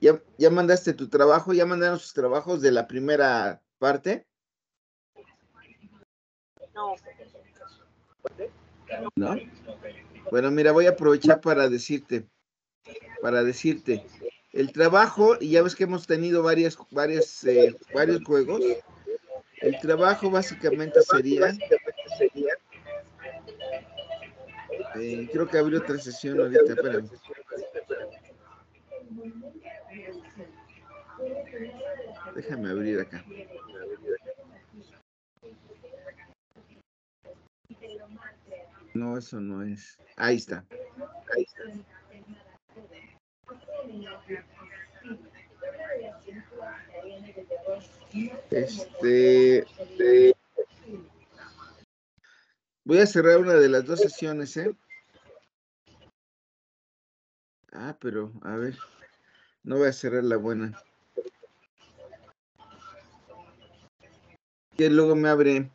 ¿Ya, mandaste tu trabajo? ¿Ya mandaron sus trabajos de la primera parte? No. ¿No? Bueno, mira, voy a aprovechar para decirte, para decirte, el trabajo, y ya ves que hemos tenido varias, varias, eh, varios juegos, el trabajo básicamente sería, eh, creo que abrió otra sesión ahorita, espérame. Déjame abrir acá. No, eso no es. Ahí está. Ahí está. Este, voy a cerrar una de las dos sesiones, ¿eh? Ah, pero a ver. No voy a cerrar la buena. Y luego me abre.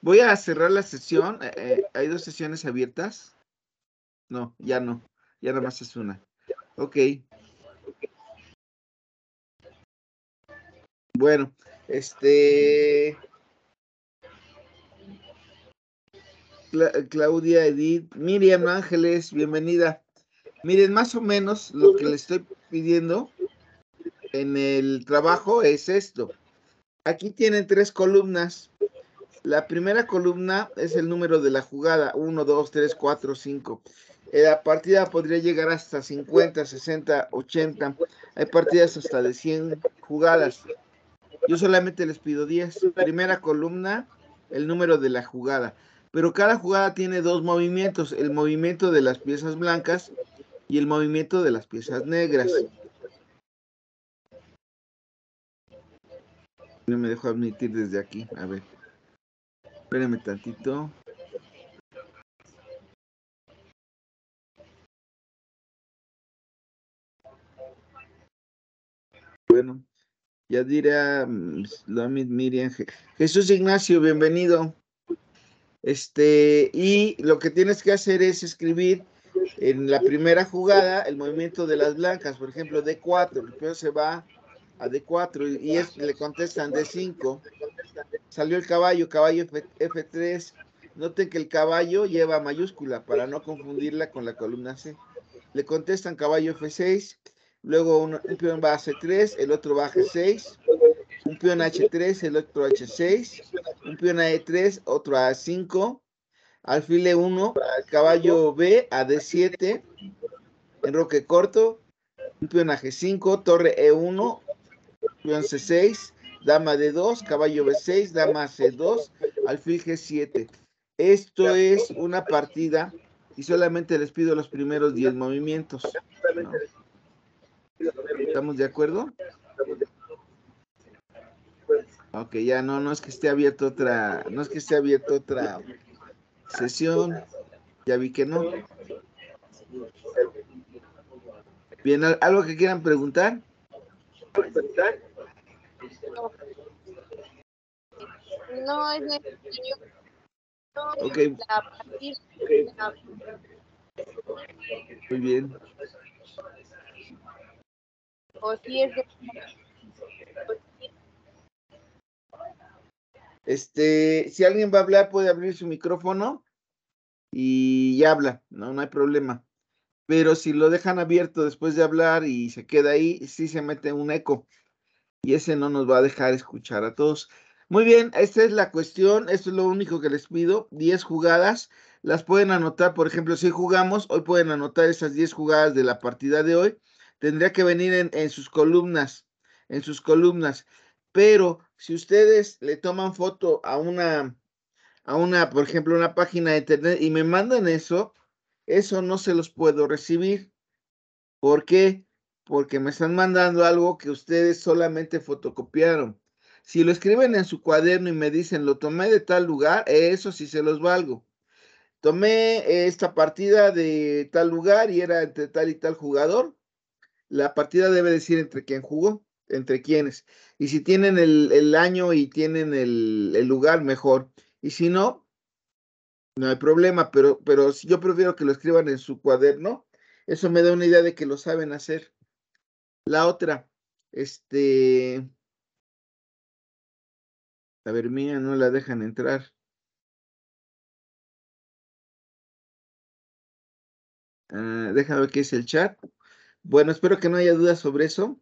Voy a cerrar la sesión. Eh, eh, hay dos sesiones abiertas. No, ya no. Ya nada más es una. Ok. Bueno, este. Claudia Edith, Miriam Ángeles, bienvenida. Miren, más o menos lo que les estoy pidiendo en el trabajo es esto. Aquí tienen tres columnas. La primera columna es el número de la jugada, 1, 2, 3, 4, 5. La partida podría llegar hasta 50, 60, 80. Hay partidas hasta de 100 jugadas. Yo solamente les pido 10. Primera columna, el número de la jugada. Pero cada jugada tiene dos movimientos. El movimiento de las piezas blancas y el movimiento de las piezas negras. No me dejo admitir desde aquí. A ver. Espérenme tantito. Bueno, ya dirá Miriam. Jesús Ignacio, bienvenido. Este, y lo que tienes que hacer es escribir en la primera jugada, el movimiento de las blancas, por ejemplo, D4, el peón se va a D4 y, le contestan D5. Salió el caballo, caballo F, 3 Noten que el caballo lleva mayúscula para no confundirla con la columna C. Le contestan caballo F6, luego un, peón va a C3, el otro va a G6, un peón H3, el otro H6, un peón a E3, otro A5, alfil E1, caballo B a D7, enroque corto, e g 5, torre E1, peón C6, dama D2, caballo B6, dama C2, alfil G7. Esto es una partida y solamente les pido los primeros 10 movimientos. ¿Estamos de acuerdo? Ok, ya no, no es que esté abierto otra, no es que esté abierto otra Sesión. Ya vi que no. Bien, ¿algo que quieran preguntar? No, es necesario. Ok. Muy bien. O si es de... Este, si alguien va a hablar, puede abrir su micrófono y habla, no, no hay problema. Pero si lo dejan abierto después de hablar y se queda ahí, sí se mete un eco. Y ese no nos va a dejar escuchar a todos. Muy bien, esta es la cuestión, esto es lo único que les pido, 10 jugadas, las pueden anotar, por ejemplo, si jugamos, hoy pueden anotar esas 10 jugadas de la partida de hoy, tendría que venir en sus columnas, en sus columnas pero si ustedes le toman foto a una, a una, por ejemplo, una página de internet y me mandan eso, eso no se los puedo recibir. ¿Por qué? Porque me están mandando algo que ustedes solamente fotocopiaron. Si lo escriben en su cuaderno y me dicen, lo tomé de tal lugar, eso sí se los valgo. Tomé esta partida de tal lugar y era entre tal y tal jugador. La partida debe decir entre quién jugó entre quienes, Y si tienen el, año y tienen el, lugar, mejor. Y si no, no hay problema, pero, pero yo prefiero que lo escriban en su cuaderno. Eso me da una idea de que lo saben hacer. La otra, este... A ver, mía, no la dejan entrar. Ah, déjame ver qué es el chat. Bueno, espero que no haya dudas sobre eso.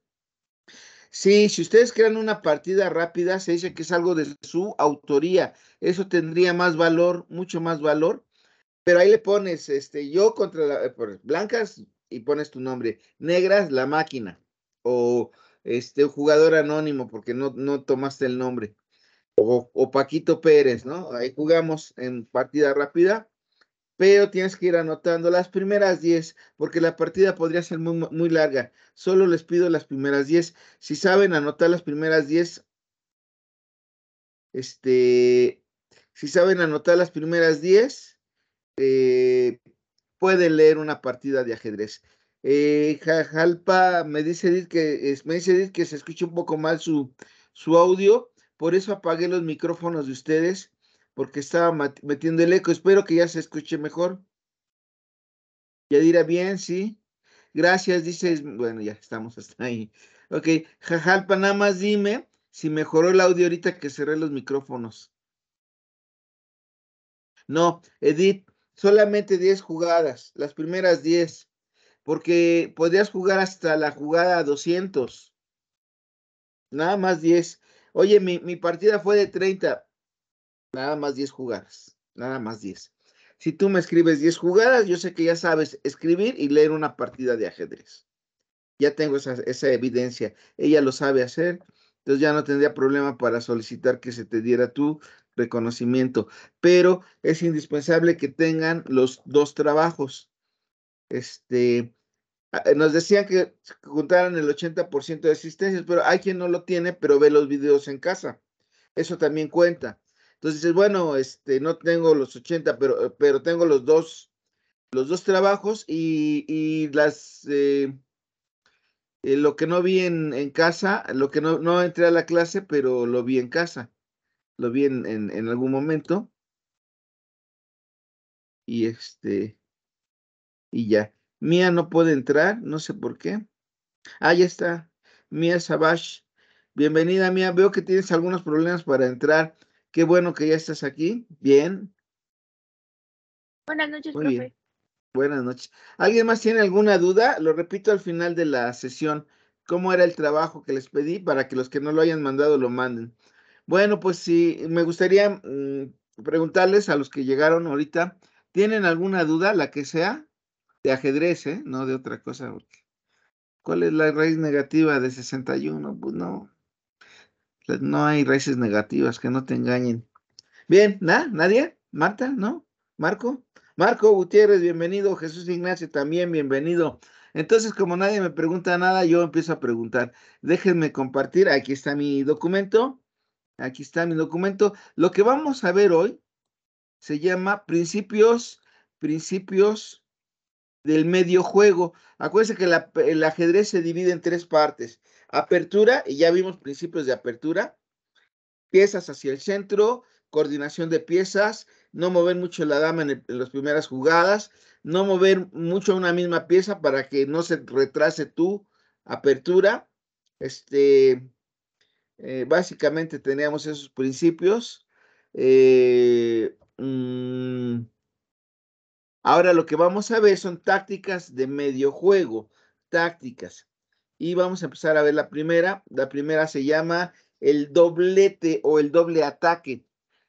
Sí, si ustedes crean una partida rápida, se dice que es algo de su autoría. Eso tendría más valor, mucho más valor. Pero ahí le pones, este, yo contra la, eh, blancas y pones tu nombre, negras, la máquina, o este, jugador anónimo, porque no, no tomaste el nombre, o, o Paquito Pérez, ¿no? Ahí jugamos en partida rápida pero tienes que ir anotando las primeras 10 porque la partida podría ser muy, muy larga. Solo les pido las primeras 10. Si saben anotar las primeras 10, este, si saben anotar las primeras 10, eh, pueden leer una partida de ajedrez. Eh, Jalpa me dice que me dice que se escucha un poco mal su, su audio, por eso apagué los micrófonos de ustedes porque estaba metiendo el eco. Espero que ya se escuche mejor. Ya dirá bien, sí. Gracias, dices. Bueno, ya estamos hasta ahí. Ok, Jajalpa, nada más dime si mejoró el audio ahorita que cerré los micrófonos. No, Edith, solamente 10 jugadas, las primeras 10, porque podrías jugar hasta la jugada 200. Nada más 10. Oye, mi, mi partida fue de 30. Nada más 10 jugadas, nada más 10. Si tú me escribes 10 jugadas, yo sé que ya sabes escribir y leer una partida de ajedrez. Ya tengo esa, evidencia. Ella lo sabe hacer, entonces ya no tendría problema para solicitar que se te diera tu reconocimiento. Pero es indispensable que tengan los dos trabajos. Este, ah, eh, nos decían que juntaran el 80% de asistencias, pero hay quien no lo tiene, pero ve los videos en casa. Eso también cuenta. Entonces bueno, este, no tengo los 80, pero, pero tengo los dos, los dos trabajos y, las, eh, eh, lo que no vi en, casa, lo que no, no entré a la clase, pero lo vi en casa, lo vi en, en, algún momento. Y este, y ya. Mía no puede entrar, no sé por qué. Ah, ya está. Mía Sabash. Bienvenida, Mía. Veo que tienes algunos problemas para entrar. Qué bueno que ya estás aquí. Bien. Buenas noches, profe. Buenas noches. ¿Alguien más tiene alguna duda? Lo repito al final de la sesión. ¿Cómo era el trabajo que les pedí para que los que no lo hayan mandado lo manden? Bueno, pues sí, me gustaría mm, preguntarles a los que llegaron ahorita, ¿tienen alguna duda, la que sea, de ajedrez, ¿eh? no de otra cosa? ¿Cuál es la raíz negativa de 61? Pues no. Pues, no hay raíces negativas, que no te engañen. Bien, ¿na? ¿Nadie? ¿Marta? ¿No? ¿Marco? Marco Gutiérrez, bienvenido. Jesús Ignacio también, bienvenido. Entonces, como nadie me pregunta nada, yo empiezo a preguntar. Déjenme compartir. Aquí está mi documento. Aquí está mi documento. Lo que vamos a ver hoy se llama principios, principios del medio juego. Acuérdense que el ajedrez se divide en tres partes. Apertura, y ya vimos principios de apertura, piezas hacia el centro, coordinación de piezas, no mover mucho la dama en, las primeras jugadas, no mover mucho una misma pieza para que no se retrase tu apertura. Este, eh, básicamente teníamos esos principios. Eh, mm, ahora lo que vamos a ver son tácticas de medio juego, tácticas y vamos a empezar a ver la primera. La primera se llama el doblete o el doble ataque.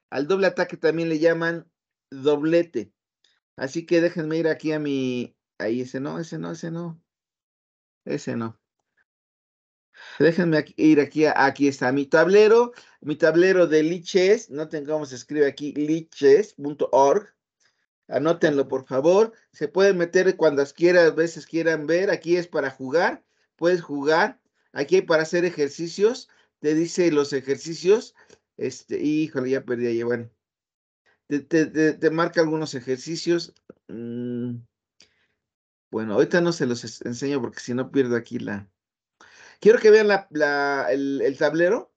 Al doble ataque también le llaman doblete. Así que déjenme ir aquí a mi... Ahí ese no, ese no, ese no. Ese no. Déjenme ir aquí, aquí está mi tablero, mi tablero de liches, no cómo se escribe aquí, liches.org, anótenlo por favor, se pueden meter cuando quieran, veces quieran ver, aquí es para jugar, puedes jugar. Aquí hay para hacer ejercicios. Te dice los ejercicios. Este, híjole, ya perdí ahí. Bueno, te, marca algunos ejercicios. Mm. Bueno, ahorita no se los enseño porque si no pierdo aquí la. Quiero que vean la, el, el tablero.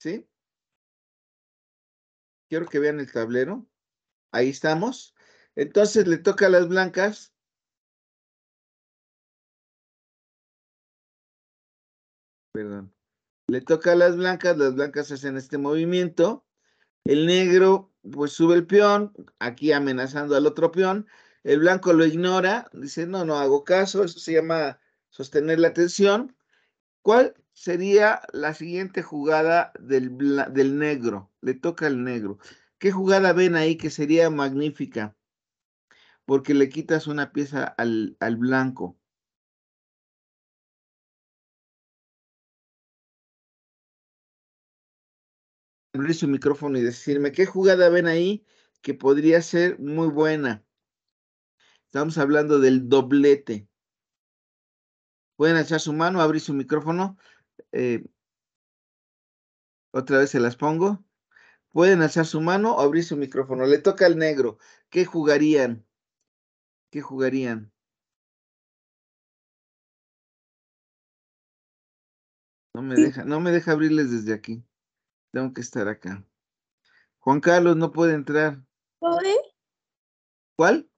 ¿Sí? Quiero que vean el tablero. Ahí estamos. Entonces le toca a las blancas Perdón. Le toca a las blancas, las blancas hacen este movimiento. El negro pues sube el peón, aquí amenazando al otro peón. El blanco lo ignora, dice, no, no hago caso, eso se llama sostener la tensión. ¿Cuál sería la siguiente jugada del, negro? Le toca al negro. ¿Qué jugada ven ahí que sería magnífica? Porque le quitas una pieza al blanco. abrir su micrófono y decirme qué jugada ven ahí que podría ser muy buena. Estamos hablando del doblete. Pueden echar su mano, abrir su micrófono. Eh, otra vez se las pongo. Pueden alzar su mano abrir su micrófono. Le toca al negro. ¿Qué jugarían? ¿Qué jugarían? No me deja, no me deja abrirles desde aquí. Tengo que estar acá. Juan Carlos no puede entrar. ¿Puede? ¿Cuál?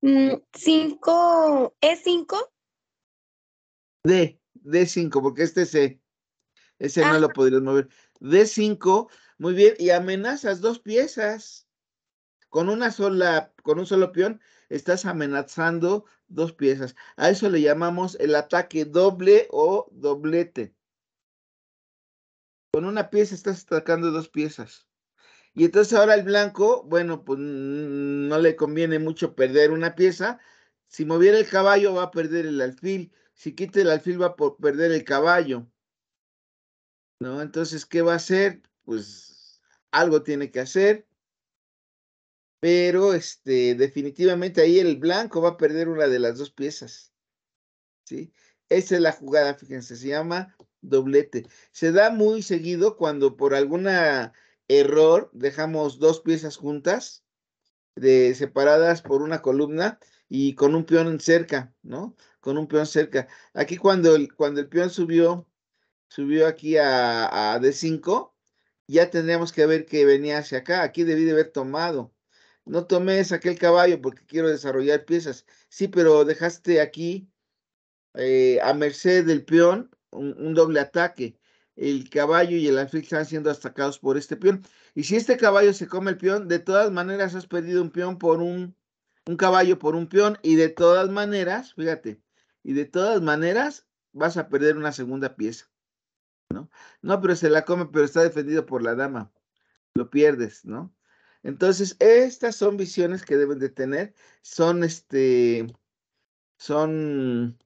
Mm, cinco. e cinco? D, D5, porque este es E. Ese no ah. lo podrías mover. D5, muy bien, y amenazas dos piezas. Con una sola, con un solo peón, estás amenazando dos piezas. A eso le llamamos el ataque doble o doblete. Con una pieza estás atacando dos piezas. Y entonces ahora el blanco, bueno, pues no le conviene mucho perder una pieza. Si moviera el caballo va a perder el alfil. Si quita el alfil va a perder el caballo. ¿No? Entonces, ¿qué va a hacer? Pues algo tiene que hacer. Pero este, definitivamente ahí el blanco va a perder una de las dos piezas. ¿Sí? Esa es la jugada, fíjense, se llama doblete. Se da muy seguido cuando por algún error dejamos dos piezas juntas, de, separadas por una columna y con un peón cerca, ¿no? Con un peón cerca. Aquí cuando el, cuando el peón subió, subió aquí a, a D5, ya tendríamos que ver que venía hacia acá. Aquí debí de haber tomado. No tomé, aquel caballo porque quiero desarrollar piezas. Sí, pero dejaste aquí eh, a merced del peón un, doble ataque. El caballo y el alfil están siendo atacados por este peón. Y si este caballo se come el peón, de todas maneras has perdido un peón por un, un caballo por un peón. Y de todas maneras, fíjate, y de todas maneras vas a perder una segunda pieza. ¿no? No, pero se la come, pero está defendido por la dama. Lo pierdes, ¿no? Entonces, estas son visiones que deben de tener, son este, son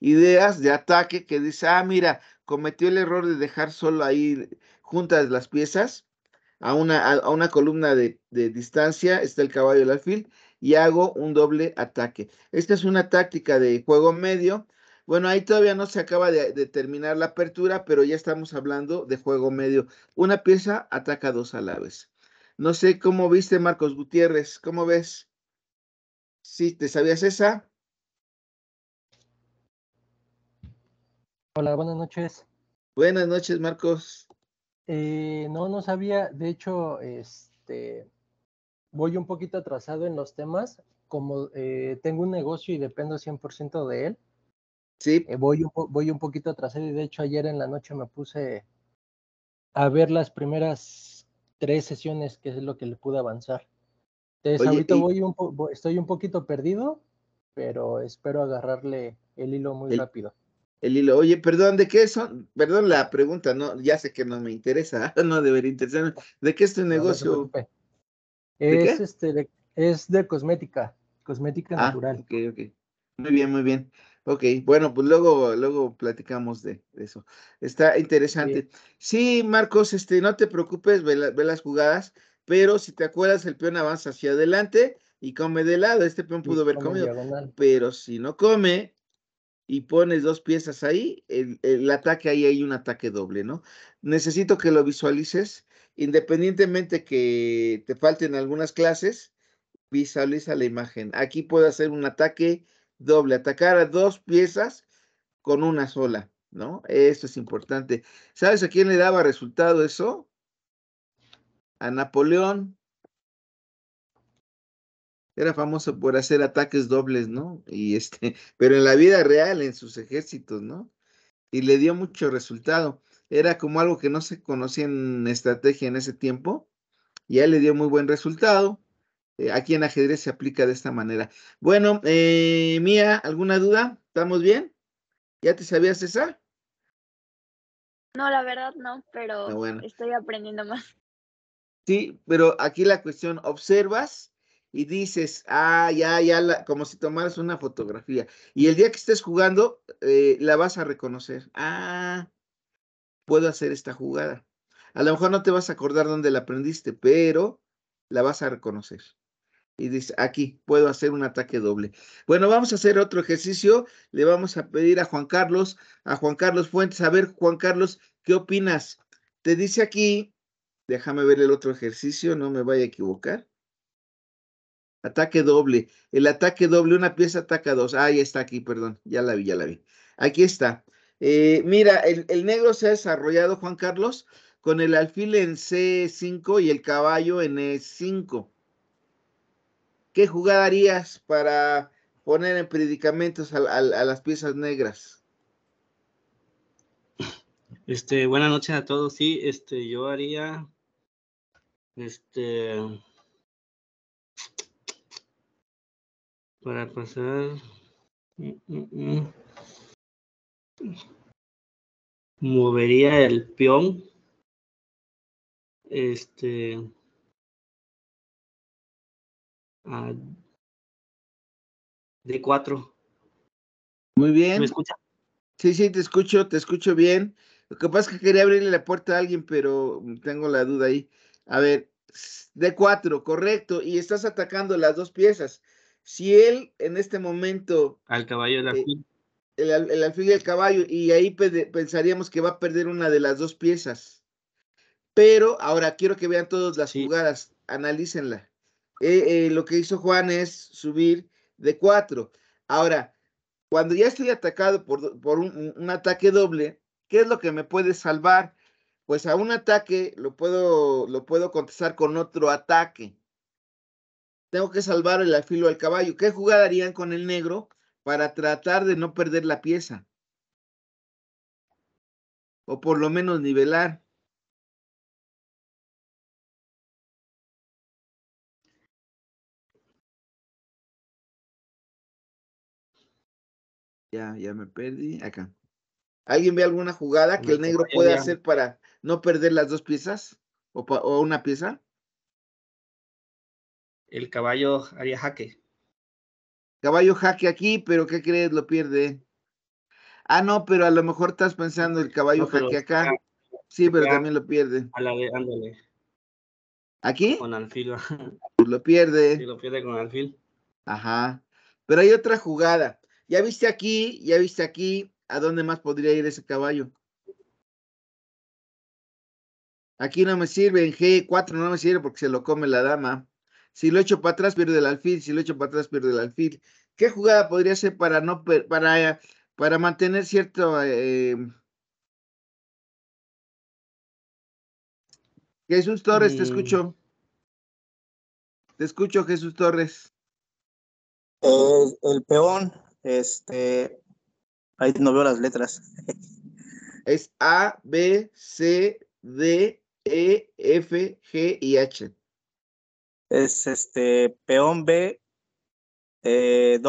ideas de ataque que dice, ah, mira, cometió el error de dejar solo ahí juntas las piezas a una, a una columna de, distancia, está el caballo del alfil, y hago un doble ataque. Esta es una táctica de juego medio. Bueno, ahí todavía no se acaba de, terminar la apertura, pero ya estamos hablando de juego medio. Una pieza ataca dos a No sé cómo viste, Marcos Gutiérrez, ¿cómo ves? Sí, ¿te sabías esa? Hola, buenas noches. Buenas noches, Marcos. Eh, no, no sabía. De hecho, este, voy un poquito atrasado en los temas. Como eh, tengo un negocio y dependo 100% de él, sí. Eh, voy, un voy un poquito atrasado y de hecho ayer en la noche me puse a ver las primeras tres sesiones, que es lo que le pude avanzar. Entonces, ahorita estoy un poquito perdido, pero espero agarrarle el hilo muy rápido el hilo. Oye, perdón, ¿de qué son? Perdón la pregunta, no, ya sé que no me interesa, no debería interesarme. ¿De qué es tu negocio? es, este, de, es de cosmética, cosmética ah, natural. Ok, ok. Muy bien, muy bien. Ok, bueno, pues luego, luego platicamos de, eso. Está interesante. Sí. Marcos, este, no te preocupes, ve, las jugadas, pero si te acuerdas, el peón avanza hacia adelante y come de lado. Este peón pudo haber comido, pero si no come, y pones dos piezas ahí, el, ataque ahí hay un ataque doble, ¿no? Necesito que lo visualices, independientemente que te falten algunas clases, visualiza la imagen. Aquí puedo hacer un ataque doble, atacar a dos piezas con una sola, ¿no? Esto es importante. ¿Sabes a quién le daba resultado eso? A Napoleón era famoso por hacer ataques dobles, ¿no? Y este, pero en la vida real, en sus ejércitos, ¿no? Y le dio mucho resultado. Era como algo que no se conocía en estrategia en ese tiempo, y ya le dio muy buen resultado. Eh, aquí en ajedrez se aplica de esta manera. Bueno, eh, Mía, ¿alguna duda? ¿Estamos bien? ¿Ya te sabías esa? No, la verdad no, pero ah, estoy aprendiendo más. Sí, pero aquí la cuestión, ¿observas? y dices, ah, ya, ya, como si tomaras una fotografía. Y el día que estés jugando, eh, la vas a reconocer. Ah, puedo hacer esta jugada. A lo mejor no te vas a acordar dónde la aprendiste, pero la vas a reconocer. Y dice, aquí puedo hacer un ataque doble. Bueno, vamos a hacer otro ejercicio. Le vamos a pedir a Juan Carlos, a Juan Carlos Fuentes. A ver, Juan Carlos, ¿qué opinas? Te dice aquí, déjame ver el otro ejercicio, no me vaya a equivocar. Ataque doble. El ataque doble, una pieza ataca dos. Ahí está aquí, perdón. Ya la vi, ya la vi. Aquí está. Eh, mira, el, negro se ha desarrollado, Juan Carlos, con el alfil en C5 y el caballo en E5. ¿Qué jugada harías para poner en predicamentos a, a las piezas negras? Este, buenas noches a todos. Sí, este, yo haría, este, para pasar. Movería el peón. Este. A D4. Muy bien. ¿Me escucha? Sí, sí, te escucho, te escucho bien. Lo que pasa es que quería abrirle la puerta a alguien, pero tengo la duda ahí. A ver, D4, correcto. Y estás atacando las dos piezas si él en este momento... Al caballo del eh, alfil. el, alfil y el caballo, y ahí pensaríamos que va a perder una de las dos piezas. Pero ahora quiero que vean todas las jugadas, analícenla. Eh, eh, lo que hizo Juan es subir de cuatro. Ahora, cuando ya estoy atacado por, un, ataque doble, ¿qué es lo que me puede salvar? Pues a un ataque lo puedo, lo puedo contestar con otro ataque. Tengo que salvar el afilo al caballo. ¿Qué jugada harían con el negro para tratar de no perder la pieza? O por lo menos nivelar. Ya, ya me perdí. Acá. ¿Alguien ve alguna jugada que el negro pueda hacer para no perder las dos piezas? o una pieza? el caballo haría jaque. Caballo jaque aquí, pero ¿qué crees? Lo pierde. Ah, no, pero a lo mejor estás pensando el caballo jaque acá. Sí, pero también lo pierde. A la de, ándale. ¿Aquí? Con alfil. Pues lo pierde. Sí, lo pierde con alfil. Ajá. Pero hay otra jugada. Ya viste aquí, ya viste aquí, ¿a dónde más podría ir ese caballo? Aquí no me sirve, en G4 no me sirve porque se lo come la dama. Si lo echo para atrás, pierde el alfil. Si lo echo para atrás, pierde el alfil. ¿Qué jugada podría ser para no para, para mantener cierto eh, Jesús Torres, te mm. escucho. Te escucho, Jesús Torres. El, el, peón, este, ahí no veo las letras. Es A, B, C, D, E, F, G y H. Es este peón B2, eh,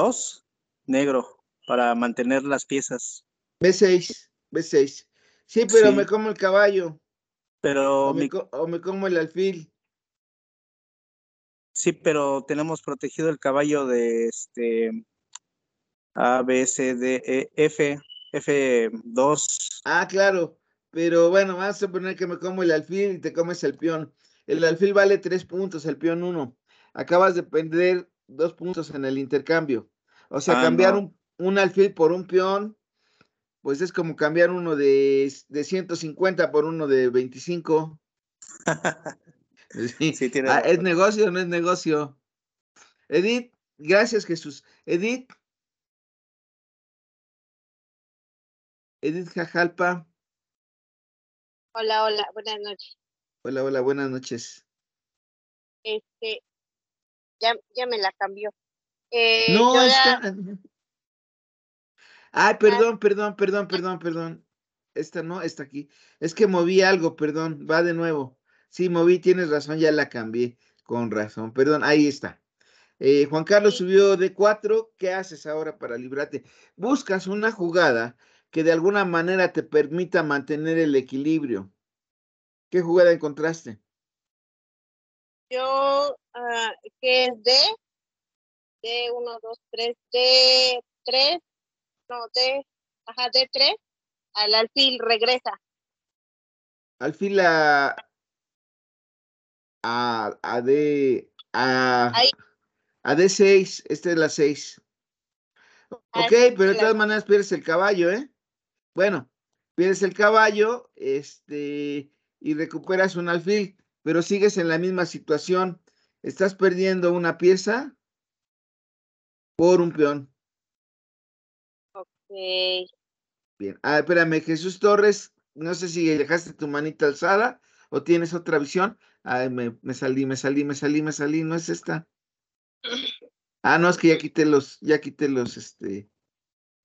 negro, para mantener las piezas. B6, B6. Sí, pero me como el caballo. Pero o me, o me como el alfil. Sí, pero tenemos protegido el caballo de este A, B, C, D, E, F, F2. Ah, claro. Pero bueno, vas a suponer que me como el alfil y te comes el peón. El alfil vale tres puntos, el peón uno. Acabas de perder dos puntos en el intercambio. O sea, ah, cambiar un, alfil por un peón, pues es como cambiar uno de, de 150 por uno de 25. sí, tiene ah, ¿Es negocio o no es negocio? Edith, gracias Jesús. Edith. Edith Jajalpa. Hola, hola, buenas noches. Hola, hola, buenas noches. Este, ya, ya me la cambió. Eh, no, está. Ah, ah. Ay, perdón, perdón, perdón, perdón, perdón. Esta no, está aquí. Es que moví algo, perdón, va de nuevo. Sí, moví, tienes razón, ya la cambié. Con razón, perdón, ahí está. Eh, Juan Carlos subió de cuatro. ¿Qué haces ahora para librarte? Buscas una jugada que de alguna manera te permita mantener el equilibrio. ¿Qué jugada encontraste? Yo, ah, que es D, D, 1, 2, 3, D, 3, no, D, ajá, D, 3, al alfil regresa. Alfil a, a, a D, a, a D6, esta es la 6. Ok, pero de todas maneras pierdes el caballo, ¿eh? Bueno, pierdes el caballo, este, y recuperas un alfil, pero sigues en la misma situación. Estás perdiendo una pieza por un peón. Ok. Bien. Ah, espérame, Jesús Torres, no sé si dejaste tu manita alzada o tienes otra visión. Ay, me, me, salí, me salí, me salí, me salí, no es esta. Ah, no, es que ya quité los, ya quité los, este.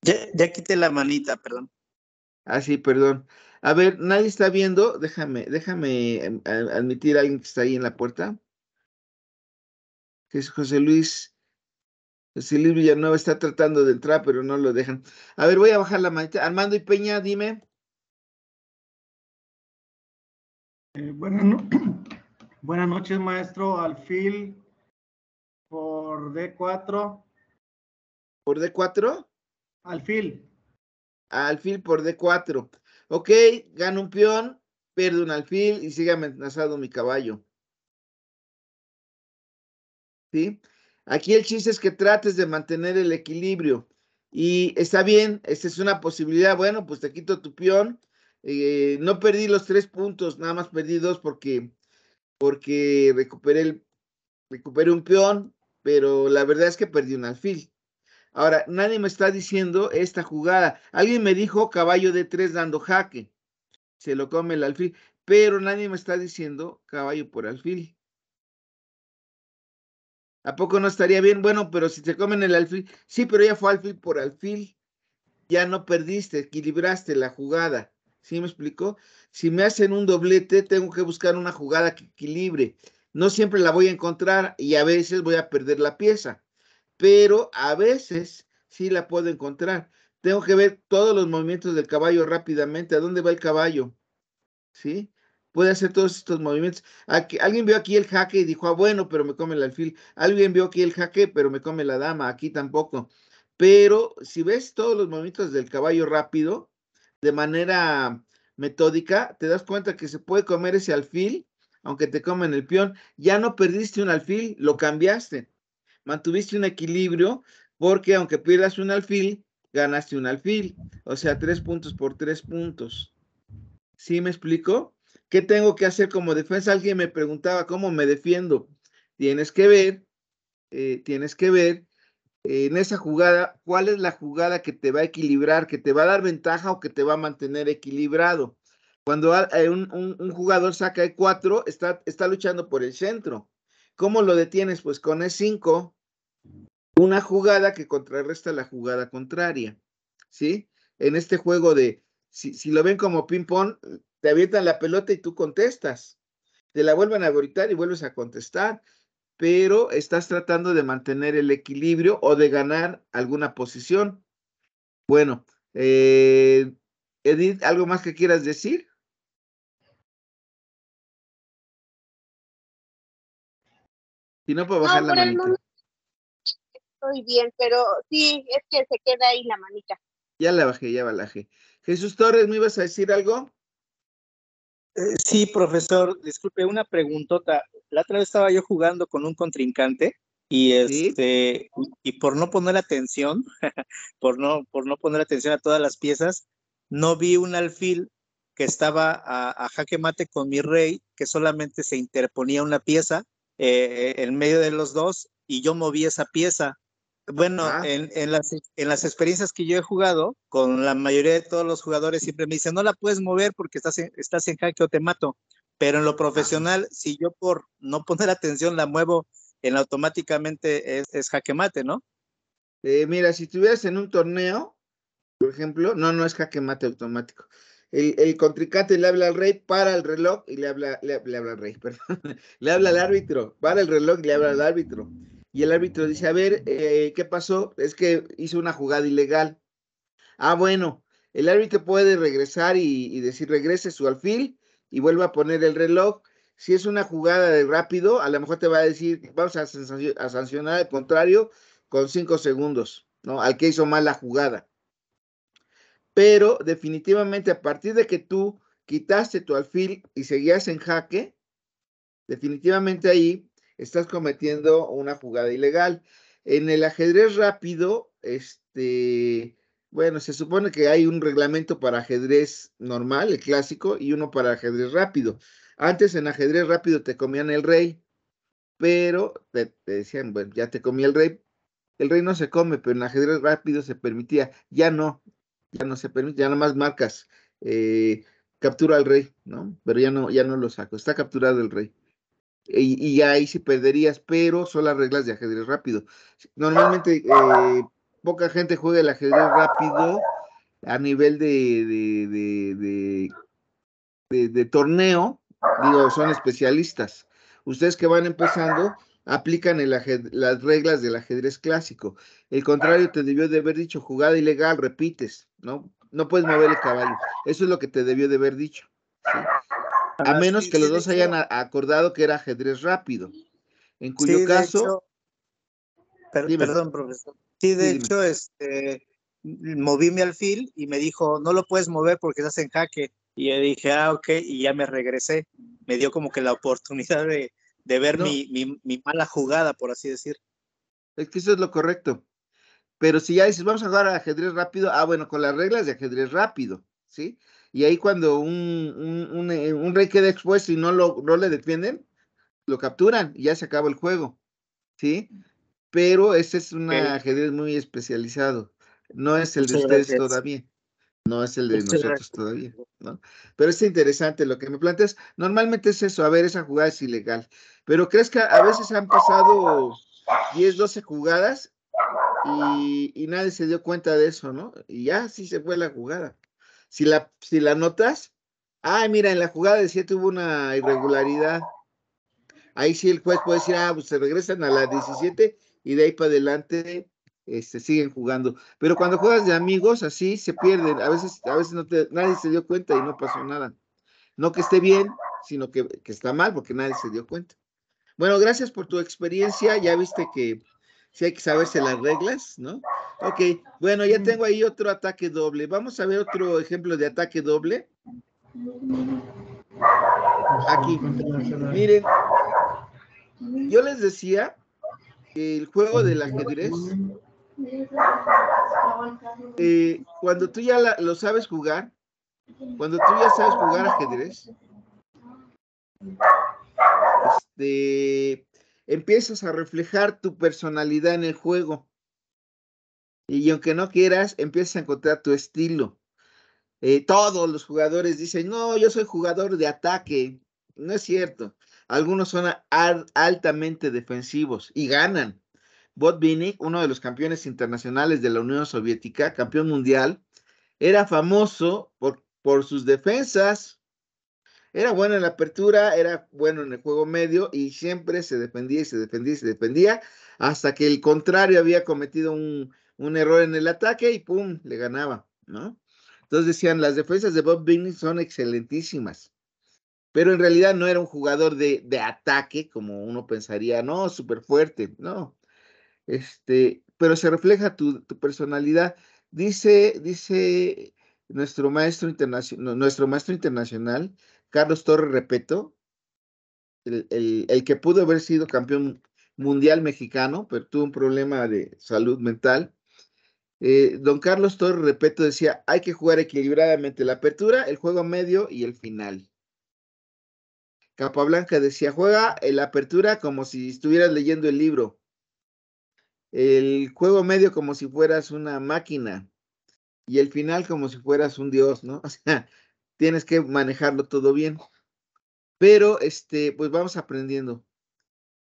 Ya, ya quité la manita, perdón. Ah, sí, perdón. A ver, nadie está viendo. Déjame, déjame em, admitir a alguien que está ahí en la puerta. Que es José Luis. José Luis Villanueva está tratando de entrar, pero no lo dejan. A ver, voy a bajar la manita. Armando y Peña, dime. Eh, buenas noches, maestro. Alfil por D4. ¿Por D4? Alfil alfil por D4. Ok, gano un peón, pierdo un alfil y sigue amenazado mi caballo. ¿Sí? Aquí el chiste es que trates de mantener el equilibrio. Y está bien, esta es una posibilidad. Bueno, pues te quito tu peón. Eh, no perdí los tres puntos, nada más perdí dos porque, porque recuperé, el, recuperé un peón, pero la verdad es que perdí un alfil. Ahora, nadie me está diciendo esta jugada. Alguien me dijo caballo de tres dando jaque. Se lo come el alfil, pero nadie me está diciendo caballo por alfil. ¿A poco no estaría bien? Bueno, pero si te comen el alfil, sí, pero ya fue alfil por alfil. Ya no perdiste, equilibraste la jugada. ¿Sí me explicó? Si me hacen un doblete, tengo que buscar una jugada que equilibre. No siempre la voy a encontrar y a veces voy a perder la pieza pero a veces sí la puedo encontrar. Tengo que ver todos los movimientos del caballo rápidamente, a dónde va el caballo, ¿sí? Puede hacer todos estos movimientos. alguien vio aquí el jaque y dijo, ah, bueno, pero me come el alfil. Alguien vio aquí el jaque, pero me come la dama, aquí tampoco. Pero si ves todos los movimientos del caballo rápido, de manera metódica, te das cuenta que se puede comer ese alfil, aunque te comen el peón. Ya no perdiste un alfil, lo cambiaste mantuviste un equilibrio porque aunque pierdas un alfil, ganaste un alfil, o sea, tres puntos por tres puntos. ¿Sí me explico? ¿Qué tengo que hacer como defensa? Alguien me preguntaba cómo me defiendo. Tienes que ver, eh, tienes que ver eh, en esa jugada cuál es la jugada que te va a equilibrar, que te va a dar ventaja o que te va a mantener equilibrado. Cuando eh, un, un, jugador saca el cuatro, está, está luchando por el centro. ¿Cómo lo detienes? Pues con E5, una jugada que contrarresta la jugada contraria, ¿sí? En este juego de, si, lo ven como ping-pong, te avientan la pelota y tú contestas. Te la vuelven a gritar y vuelves a contestar, pero estás tratando de mantener el equilibrio o de ganar alguna posición. Bueno, eh, Edith, ¿algo más que quieras decir? Si no puedo bajar la manita. estoy bien, pero sí, es que se queda ahí la manita. Ya la bajé, ya bajé. Jesús Torres, ¿me ibas a decir algo? Eh, sí, profesor, disculpe, una preguntota. La otra vez estaba yo jugando con un contrincante y este y por no poner atención, por no por no poner atención a todas las piezas, no vi un alfil que estaba a, a jaque mate con mi rey, que solamente se interponía una pieza eh, en medio de los dos y yo moví esa pieza. Bueno, ah. en, las, experiencias que yo he jugado, con la mayoría de todos los jugadores siempre me dicen, no la puedes mover porque estás en, estás en jaque o te mato. Pero en lo profesional, si yo por no poner atención la muevo, en automáticamente es, jaque mate, ¿no? Eh, mira, si estuvieras en un torneo, por ejemplo, no, no es jaque mate automático el, contrincante le habla al rey, para el reloj y le habla, le, habla al rey, perdón, le habla al árbitro, para el reloj y le habla al árbitro. Y el árbitro dice, a ver, eh, ¿qué pasó? Es que hizo una jugada ilegal. Ah, bueno, el árbitro puede regresar y, decir, regrese su alfil y vuelva a poner el reloj. Si es una jugada de rápido, a lo mejor te va a decir, vamos a, sancionar al contrario con cinco segundos, ¿no? Al que hizo mal la jugada pero definitivamente a partir de que tú quitaste tu alfil y seguías en jaque, definitivamente ahí estás cometiendo una jugada ilegal. En el ajedrez rápido, este, bueno, se supone que hay un reglamento para ajedrez normal, el clásico, y uno para ajedrez rápido. Antes en ajedrez rápido te comían el rey, pero te, decían, bueno, ya te comía el rey. El rey no se come, pero en ajedrez rápido se permitía. Ya no, ya no se permite, ya nomás marcas, eh, captura al rey, ¿no? Pero ya no, ya no lo saco, está capturado el rey. Y, ahí sí perderías, pero son las reglas de ajedrez rápido. Normalmente eh, poca gente juega el ajedrez rápido a nivel de, de, de torneo, digo, son especialistas. Ustedes que van empezando, aplican las reglas del ajedrez clásico. El contrario te debió de haber dicho jugada ilegal, repites, ¿no? No puedes mover el caballo. Eso es lo que te debió de haber dicho. A menos que los dos hayan acordado que era ajedrez rápido, en cuyo caso... Perdón, profesor. Sí, de hecho, este, moví mi alfil y me dijo, no lo puedes mover porque estás en jaque. Y yo dije, ah, ok, y ya me regresé. Me dio como que la oportunidad de, de ver mi, mi, mala jugada, por así decir. Es que eso es lo correcto. Pero si ya dices, vamos a jugar a ajedrez rápido, ah, bueno, con las reglas de ajedrez rápido, ¿sí? Y ahí cuando un, un, eh, un, rey queda expuesto y no, lo, no le defienden, lo capturan y ya se acaba el juego, ¿sí? Pero ese es un ajedrez muy especializado. No es el de ustedes todavía. No es el de nosotros todavía, ¿no? Pero es interesante lo que me planteas. Normalmente es eso, a ver, esa jugada es ilegal. Pero crees que a veces han pasado 10, 12 jugadas y, nadie se dio cuenta de eso, ¿no? Y ya sí se fue la jugada. Si la, si la notas, ah, mira, en la jugada de 7 hubo una irregularidad. Ahí sí el juez puede decir, ah, pues se regresan a la 17 y de ahí para adelante este, siguen jugando. Pero cuando juegas de amigos, así se pierden. A veces, a veces no nadie se dio cuenta y no pasó nada. No que esté bien, sino que, que está mal porque nadie se dio cuenta. Bueno, gracias por tu experiencia. Ya viste que sí hay que saberse las reglas, ¿no? Ok, bueno, ya tengo ahí otro ataque doble. Vamos a ver otro ejemplo de ataque doble. Aquí. Miren, yo les decía que el juego del ajedrez cuando tú ya lo sabes jugar, cuando tú ya sabes jugar ajedrez, este, empiezas a reflejar tu personalidad en el juego. Y aunque no quieras, empiezas a encontrar tu estilo. Eh, todos los jugadores dicen, no, yo soy jugador de ataque. No es cierto. Algunos son altamente defensivos y ganan. Bob Vinick, uno de los campeones internacionales de la Unión Soviética, campeón mundial, era famoso por, sus defensas. Era bueno en la apertura, era bueno en el juego medio y siempre se defendía y se defendía y se defendía hasta que el contrario había cometido un, error en el ataque y ¡pum! le ganaba, ¿no? Entonces decían, las defensas de Bob Vinick son excelentísimas pero en realidad no era un jugador de, de, ataque como uno pensaría, no, súper fuerte, no, este, pero se refleja tu, personalidad. Dice, dice nuestro maestro internacional, nuestro maestro internacional, Carlos Torres Repeto, el, que pudo haber sido campeón mundial mexicano, pero tuvo un problema de salud mental. Eh, don Carlos Torres Repeto decía, hay que jugar equilibradamente la apertura, el juego medio y el final. Capablanca decía, juega la apertura como si estuvieras leyendo el libro, el juego medio como si fueras una máquina y el final como si fueras un dios, ¿no? O sea, tienes que manejarlo todo bien. Pero, este, pues vamos aprendiendo.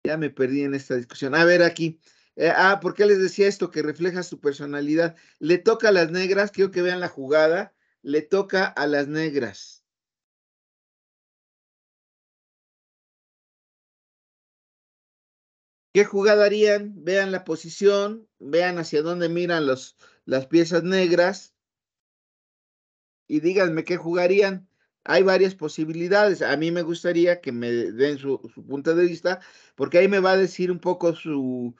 Ya me perdí en esta discusión. A ver aquí. Eh, ah, ¿por qué les decía esto? Que refleja su personalidad. Le toca a las negras, quiero que vean la jugada. Le toca a las negras. ¿Qué jugada harían? Vean la posición, vean hacia dónde miran las piezas negras y díganme qué jugarían. Hay varias posibilidades. A mí me gustaría que me den su, punto de vista, porque ahí me va a decir un poco su,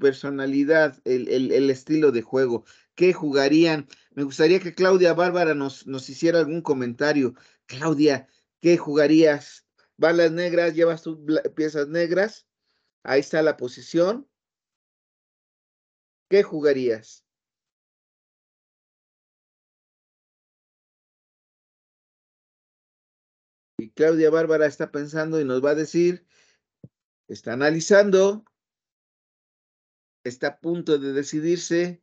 personalidad, el, estilo de juego, qué jugarían. Me gustaría que Claudia Bárbara nos, nos hiciera algún comentario. Claudia, ¿qué jugarías? ¿Balas negras? ¿Llevas tus piezas negras? Ahí está la posición. ¿Qué jugarías? Y Claudia Bárbara está pensando y nos va a decir, está analizando, está a punto de decidirse.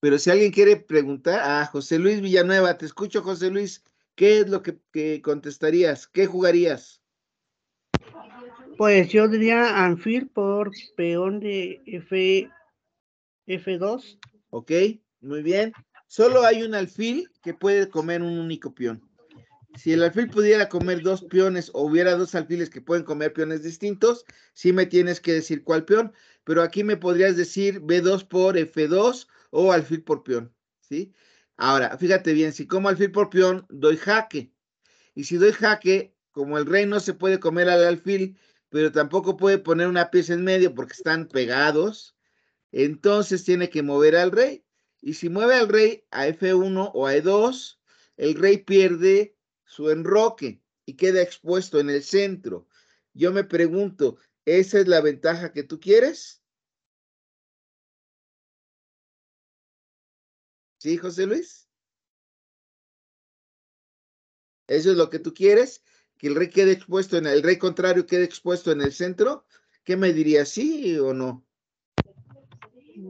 Pero si alguien quiere preguntar a ah, José Luis Villanueva, te escucho José Luis, ¿qué es lo que, que contestarías? ¿Qué jugarías? Pues yo diría alfil por peón de F, F2. Ok, muy bien. Solo hay un alfil que puede comer un único peón. Si el alfil pudiera comer dos peones o hubiera dos alfiles que pueden comer peones distintos, sí me tienes que decir cuál peón, pero aquí me podrías decir B2 por F2 o alfil por peón, ¿sí? Ahora, fíjate bien, si como alfil por peón, doy jaque. Y si doy jaque, como el rey no se puede comer al alfil pero tampoco puede poner una pieza en medio porque están pegados. Entonces tiene que mover al rey. Y si mueve al rey a F1 o a E2, el rey pierde su enroque y queda expuesto en el centro. Yo me pregunto, ¿esa es la ventaja que tú quieres? ¿Sí, José Luis? ¿Eso es lo que tú quieres? que el rey quede expuesto en el, rey contrario quede expuesto en el centro, ¿qué me diría sí o no?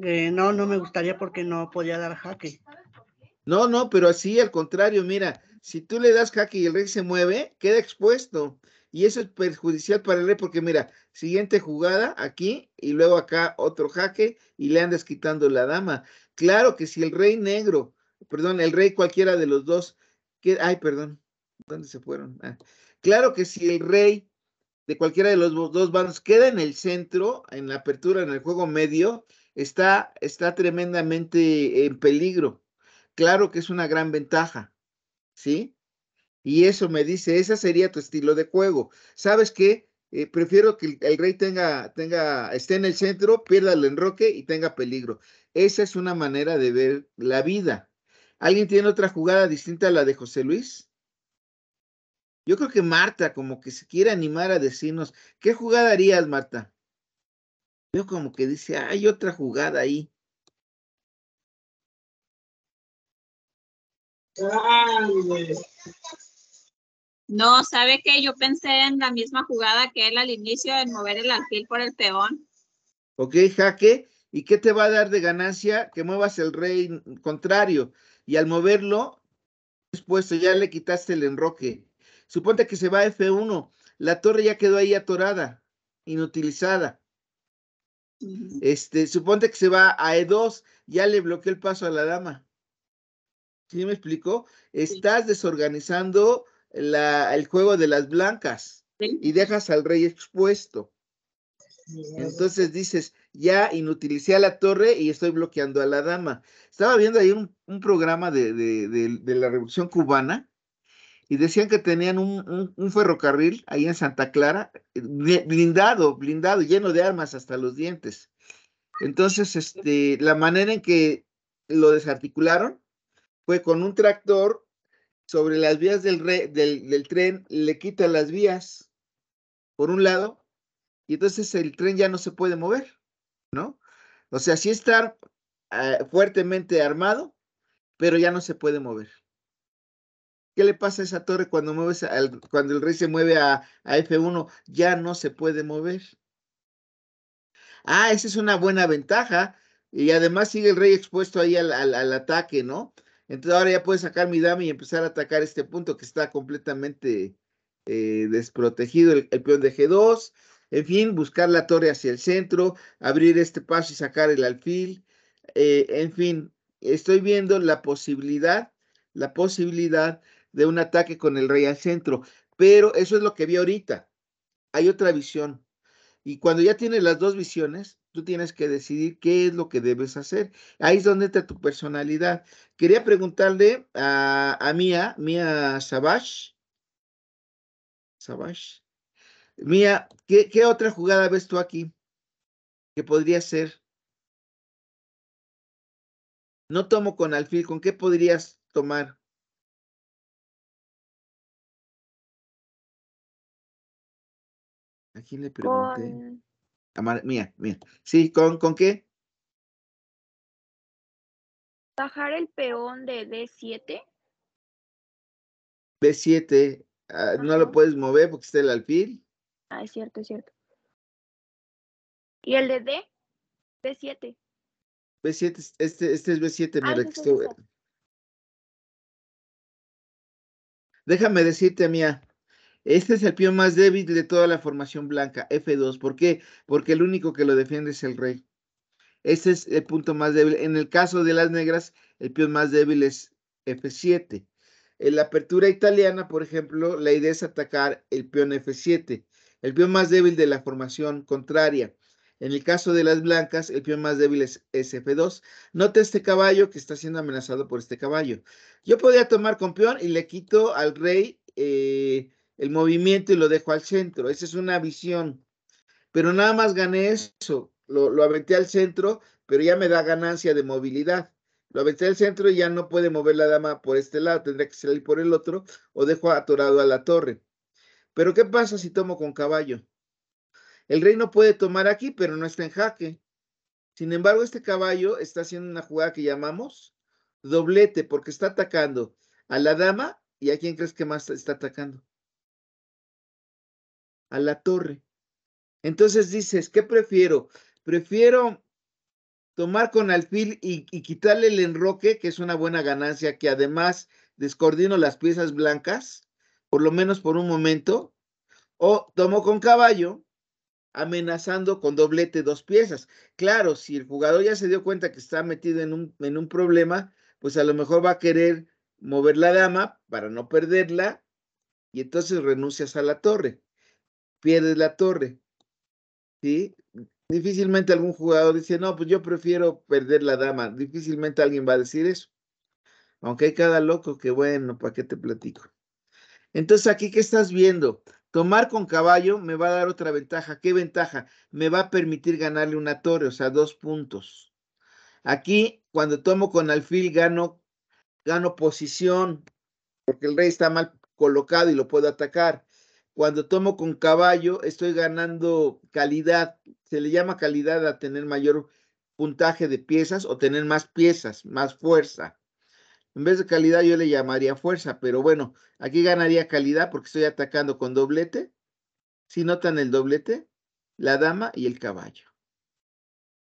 Eh, no, no me gustaría porque no podía dar jaque. No, no, pero así al contrario, mira, si tú le das jaque y el rey se mueve, queda expuesto. Y eso es perjudicial para el rey porque mira, siguiente jugada aquí y luego acá otro jaque y le andas quitando la dama. Claro que si el rey negro, perdón, el rey cualquiera de los dos, ay, perdón, ¿Dónde se fueron? Ah, claro que si el rey de cualquiera de los dos bandos queda en el centro, en la apertura, en el juego medio, está, está tremendamente en peligro. Claro que es una gran ventaja, ¿sí? Y eso me dice, ese sería tu estilo de juego. ¿Sabes qué? Eh, prefiero que el rey tenga, tenga, esté en el centro, pierda el enroque y tenga peligro. Esa es una manera de ver la vida. ¿Alguien tiene otra jugada distinta a la de José Luis? Yo creo que Marta como que se quiere animar a decirnos, ¿qué jugada harías, Marta? Yo como que dice, hay otra jugada ahí. No, ¿sabe que Yo pensé en la misma jugada que él al inicio, en mover el alfil por el peón. Ok, jaque. ¿Y qué te va a dar de ganancia? Que muevas el rey contrario. Y al moverlo, después ya le quitaste el enroque. Suponte que se va a F1, la torre ya quedó ahí atorada, inutilizada. Este, suponte que se va a E2, ya le bloqueó el paso a la dama. ¿Sí me explicó? Estás desorganizando el juego de las blancas y dejas al rey expuesto. Entonces dices, ya inutilicé a la torre y estoy bloqueando a la dama. Estaba viendo ahí un, programa de, la Revolución Cubana y decían que tenían un, ferrocarril ahí en Santa Clara, eh, blindado, blindado, lleno de armas hasta los dientes. Entonces, este, la manera en que lo desarticularon fue con un tractor sobre las vías del, del, tren, le quita las vías por un lado, y entonces el tren ya no se puede mover, ¿no? O sea, sí estar ah, fuertemente armado, pero ya no se puede mover. ¿Qué le pasa a esa torre cuando, mueves cuando el rey se mueve a, F1? Ya no se puede mover. Ah, esa es una buena ventaja. Y además sigue el rey expuesto ahí al, ataque, ¿no? Entonces ahora ya puede sacar mi dama y empezar a atacar este punto que está completamente eh, desprotegido, el, peón de G2. En fin, buscar la torre hacia el centro, abrir este paso y sacar el alfil. Eh, en fin, estoy viendo la posibilidad, la posibilidad de un ataque con el rey al centro. Pero eso es lo que vi ahorita. Hay otra visión. Y cuando ya tienes las dos visiones, tú tienes que decidir qué es lo que debes hacer. Ahí es donde está tu personalidad. Quería preguntarle a, a Mía, Mía Sabash. Sabash. Mía, ¿qué, ¿qué otra jugada ves tú aquí que podría ser? No tomo con alfil, ¿con qué podrías tomar? quién le pregunté? Con... mira, Sí, ¿con, ¿con qué? Bajar el peón de D7. D7. Ah, no lo puedes mover porque está el alfil. Ah, es cierto, es cierto. ¿Y el de D? D7. B7, este, este es B7, mira ah, que estoy... Déjame decirte, mía, este es el peón más débil de toda la formación blanca, F2. ¿Por qué? Porque el único que lo defiende es el rey. Este es el punto más débil. En el caso de las negras, el peón más débil es F7. En la apertura italiana, por ejemplo, la idea es atacar el peón F7, el peón más débil de la formación contraria. En el caso de las blancas, el peón más débil es f 2 Note este caballo que está siendo amenazado por este caballo. Yo podría tomar con peón y le quito al rey eh, el movimiento y lo dejo al centro. Esa es una visión. Pero nada más gané eso. Lo, aventé al centro, pero ya me da ganancia de movilidad. Lo aventé al centro y ya no puede mover la dama por este lado, tendría que salir por el otro o dejo atorado a la torre. Pero ¿qué pasa si tomo con caballo? El rey no puede tomar aquí, pero no está en jaque. Sin embargo, este caballo está haciendo una jugada que llamamos doblete, porque está atacando a la dama y a quién crees que más está atacando a la torre. Entonces dices, ¿qué prefiero? Prefiero tomar con alfil y, quitarle el enroque, que es una buena ganancia, que además descoordino las piezas blancas, por lo menos por un momento, o tomo con caballo, amenazando con doblete dos piezas. Claro, si el jugador ya se dio cuenta que está metido en un, en un problema, pues a lo mejor va a querer mover la dama para no perderla y entonces renuncias a la torre pierdes la torre. ¿Sí? Difícilmente algún jugador dice, no, pues yo prefiero perder la dama. Difícilmente alguien va a decir eso. Aunque hay cada loco que, bueno, ¿para qué te platico? Entonces, aquí, ¿qué estás viendo? Tomar con caballo me va a dar otra ventaja. ¿Qué ventaja? Me va a permitir ganarle una torre, o sea, dos puntos. Aquí, cuando tomo con alfil, gano posición, porque el rey está mal colocado y lo puedo atacar. Cuando tomo con caballo, estoy ganando calidad. Se le llama calidad a tener mayor puntaje de piezas o tener más piezas, más fuerza. En vez de calidad yo le llamaría fuerza, pero bueno, aquí ganaría calidad porque estoy atacando con doblete. Si notan el doblete, la dama y el caballo.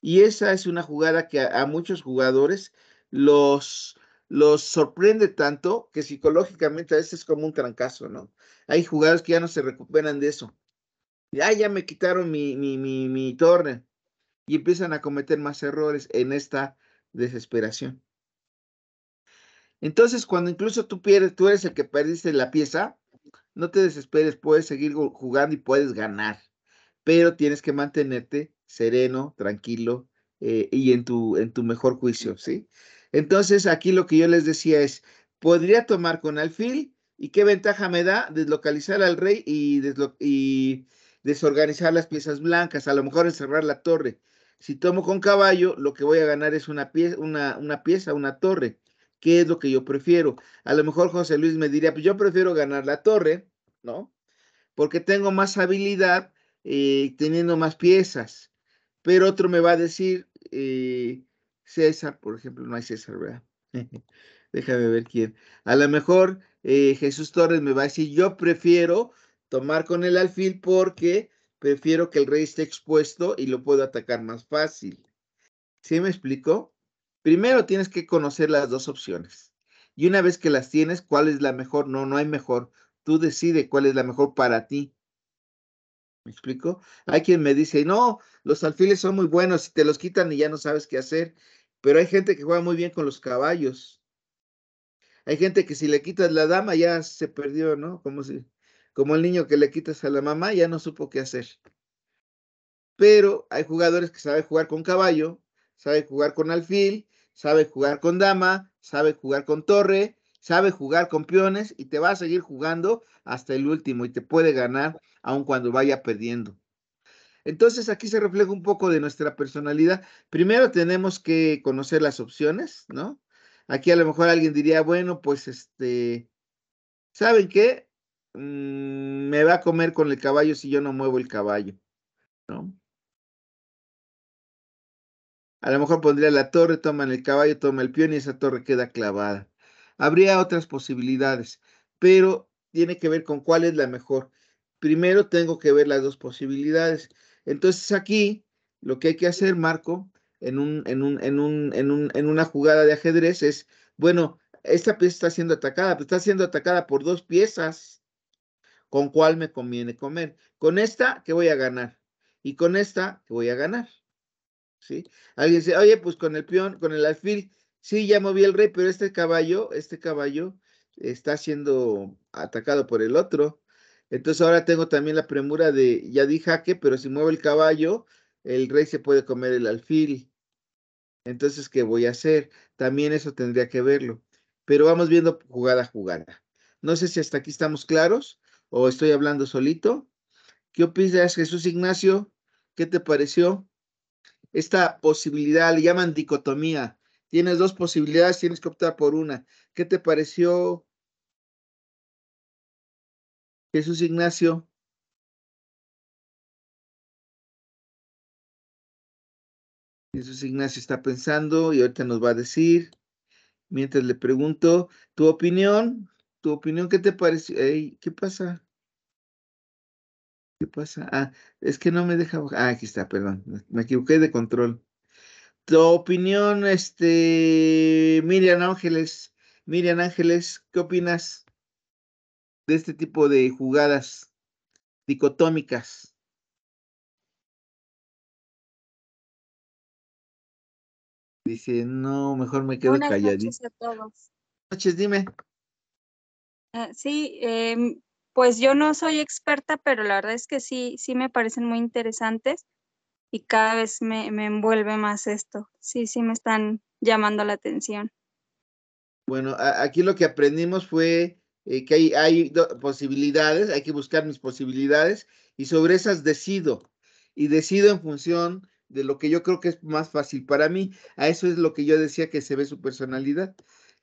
Y esa es una jugada que a, muchos jugadores los, los sorprende tanto que psicológicamente a veces es como un trancazo, ¿no? hay jugadores que ya no se recuperan de eso. Ya, ya me quitaron mi, mi, torre. Y empiezan a cometer más errores en esta desesperación. Entonces, cuando incluso tú pierdes, tú eres el que perdiste la pieza, no te desesperes, puedes seguir jugando y puedes ganar, pero tienes que mantenerte sereno, tranquilo eh, y en tu, en tu mejor juicio, ¿sí? Entonces, aquí lo que yo les decía es, podría tomar con alfil, ¿Y qué ventaja me da deslocalizar al rey y, y desorganizar las piezas blancas? A lo mejor encerrar la torre. Si tomo con caballo, lo que voy a ganar es una, pieza una, pieza, una torre. ¿Qué es lo que yo prefiero? A lo mejor José Luis me diría, pues yo prefiero ganar la torre, ¿no? Porque tengo más habilidad eh, teniendo más piezas. Pero otro me va a decir, eh, César, por ejemplo, no hay César, ¿verdad? Déjame ver quién. A lo mejor eh, Jesús Torres me va a decir, yo prefiero tomar con el alfil porque prefiero que el rey esté expuesto y lo puedo atacar más fácil. ¿Sí me explico? Primero tienes que conocer las dos opciones. Y una vez que las tienes, ¿cuál es la mejor? No, no hay mejor. Tú decides cuál es la mejor para ti. ¿Me explico? Hay quien me dice, no, los alfiles son muy buenos, si te los quitan y ya no sabes qué hacer. Pero hay gente que juega muy bien con los caballos. Hay gente que si le quitas la dama ya se perdió, ¿no? Como si, como el niño que le quitas a la mamá ya no supo qué hacer. Pero hay jugadores que saben jugar con caballo, saben jugar con alfil, saben jugar con dama, saben jugar con torre, saben jugar con peones y te va a seguir jugando hasta el último y te puede ganar aun cuando vaya perdiendo. Entonces aquí se refleja un poco de nuestra personalidad. Primero tenemos que conocer las opciones, ¿no? Aquí a lo mejor alguien diría, bueno, pues este, ¿saben qué? Mm, me va a comer con el caballo si yo no muevo el caballo, ¿no? A lo mejor pondría la torre, toman el caballo, toma el peón y esa torre queda clavada. Habría otras posibilidades, pero tiene que ver con cuál es la mejor. Primero tengo que ver las dos posibilidades. Entonces aquí lo que hay que hacer, Marco, en, un, en, un, en, un, en, un, en una jugada de ajedrez es, bueno, esta pieza está siendo atacada, pero está siendo atacada por dos piezas. ¿Con cuál me conviene comer? Con esta que voy a ganar y con esta que voy a ganar. ¿Sí? Alguien dice, oye, pues con el peón, con el alfil, sí, ya moví el rey, pero este caballo, este caballo está siendo atacado por el otro. Entonces ahora tengo también la premura de, ya di jaque, pero si muevo el caballo, el rey se puede comer el alfil. Entonces, ¿qué voy a hacer? También eso tendría que verlo. Pero vamos viendo jugada a jugada. No sé si hasta aquí estamos claros o estoy hablando solito. ¿Qué opinas, Jesús Ignacio? ¿Qué te pareció? Esta posibilidad le llaman dicotomía. Tienes dos posibilidades, tienes que optar por una. ¿Qué te pareció, Jesús Ignacio? Jesús Ignacio está pensando y ahorita nos va a decir. Mientras le pregunto, ¿tu opinión? ¿Tu opinión qué te parece, ¿Qué pasa? ¿Qué pasa? Ah, es que no me deja Ah, aquí está, perdón. Me equivoqué de control. Tu opinión, este, Miriam Ángeles. Miriam Ángeles, ¿qué opinas de este tipo de jugadas dicotómicas? Dice, no, mejor me quedo Buenas Noches a todos. Noches, dime. Ah, sí, em, pues yo no soy experta, pero la verdad es que sí, sí me parecen muy interesantes y cada vez me, envuelve más esto. Sí, sí me están llamando la atención. Bueno, aquí lo que aprendimos fue eh, que hay, hay posibilidades, hay que buscar mis posibilidades y sobre esas decido. Y decido en función de lo que yo creo que es más fácil para mí. A eso es lo que yo decía que se ve su personalidad,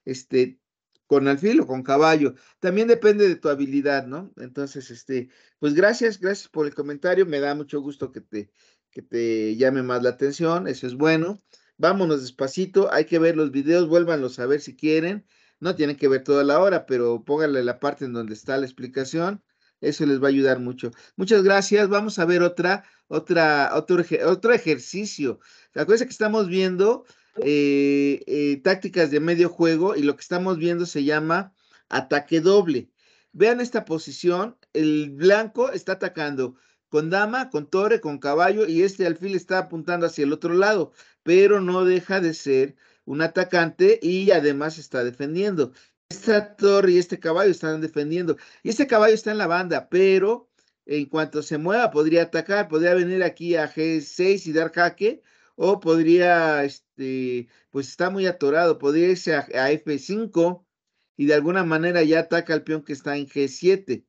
este, con alfil o con caballo. También depende de tu habilidad, ¿no? Entonces, este, pues gracias, gracias por el comentario. Me da mucho gusto que te, que te llame más la atención. Eso es bueno. Vámonos despacito. Hay que ver los videos. Vuélvanlos a ver si quieren. No tienen que ver toda la hora, pero pónganle la parte en donde está la explicación. Eso les va a ayudar mucho. Muchas gracias. Vamos a ver otra, otra, otro, otro ejercicio. cosa que estamos viendo eh, eh, tácticas de medio juego y lo que estamos viendo se llama ataque doble. Vean esta posición. El blanco está atacando con dama, con torre, con caballo y este alfil está apuntando hacia el otro lado, pero no deja de ser un atacante y además está defendiendo esta torre y este caballo están defendiendo. Y este caballo está en la banda, pero en cuanto se mueva podría atacar, podría venir aquí a G6 y dar jaque, o podría, este, pues está muy atorado, podría irse a, F5 y de alguna manera ya ataca al peón que está en G7,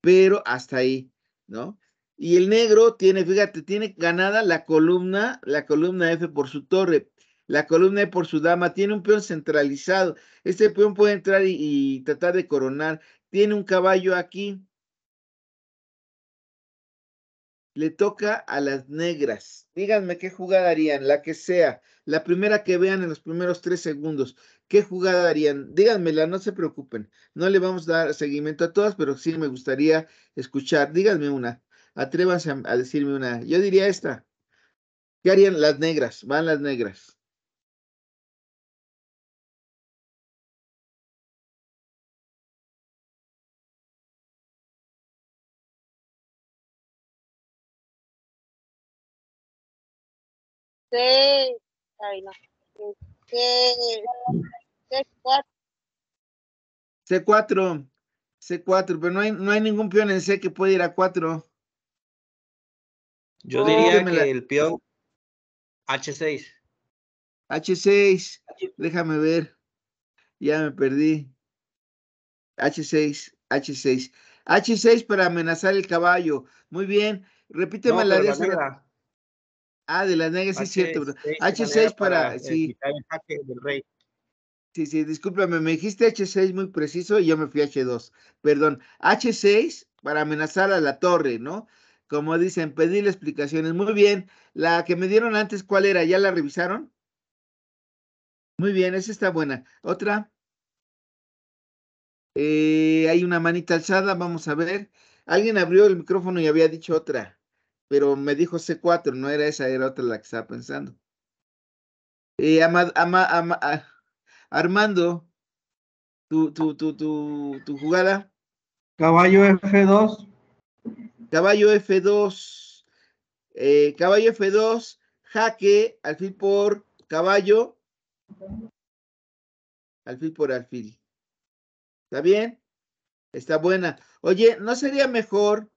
pero hasta ahí, ¿no? Y el negro tiene, fíjate, tiene ganada la columna, la columna F por su torre, la columna e por su dama tiene un peón centralizado. Este peón puede entrar y, tratar de coronar. Tiene un caballo aquí. Le toca a las negras. Díganme qué jugada harían, la que sea, la primera que vean en los primeros tres segundos. ¿Qué jugada harían? Díganmela, no se preocupen. No le vamos a dar seguimiento a todas, pero sí me gustaría escuchar. Díganme una. Atrévanse a decirme una. Yo diría esta. ¿Qué harían las negras? Van las negras. C4, C4, pero no hay, ningún peón en C que puede ir a 4. Yo diría que el peón H6. H6, déjame ver. Ya me perdí. H6, H6. H6 para amenazar el caballo. Muy bien. Repíteme la de esa. Ah, de la negras, sí, es cierto. H6 para, eh, sí. Sí, sí, discúlpame, me dijiste H6 muy preciso y yo me fui a H2. Perdón, H6 para amenazar a la torre, ¿no? Como dicen, pedirle explicaciones. Muy bien, la que me dieron antes, ¿cuál era? ¿Ya la revisaron? Muy bien, esa está buena. Otra. Eh, hay una manita alzada, vamos a ver. Alguien abrió el micrófono y había dicho otra pero me dijo C4, no era esa, era otra la que estaba pensando. Ah, Armando, tu, tu, tu, tu, jugada. Caballo F2. Caballo F2. Eh, caballo F2, jaque, alfil por caballo. Alfil por alfil. ¿Está bien? Está buena. Oye, ¿no sería mejor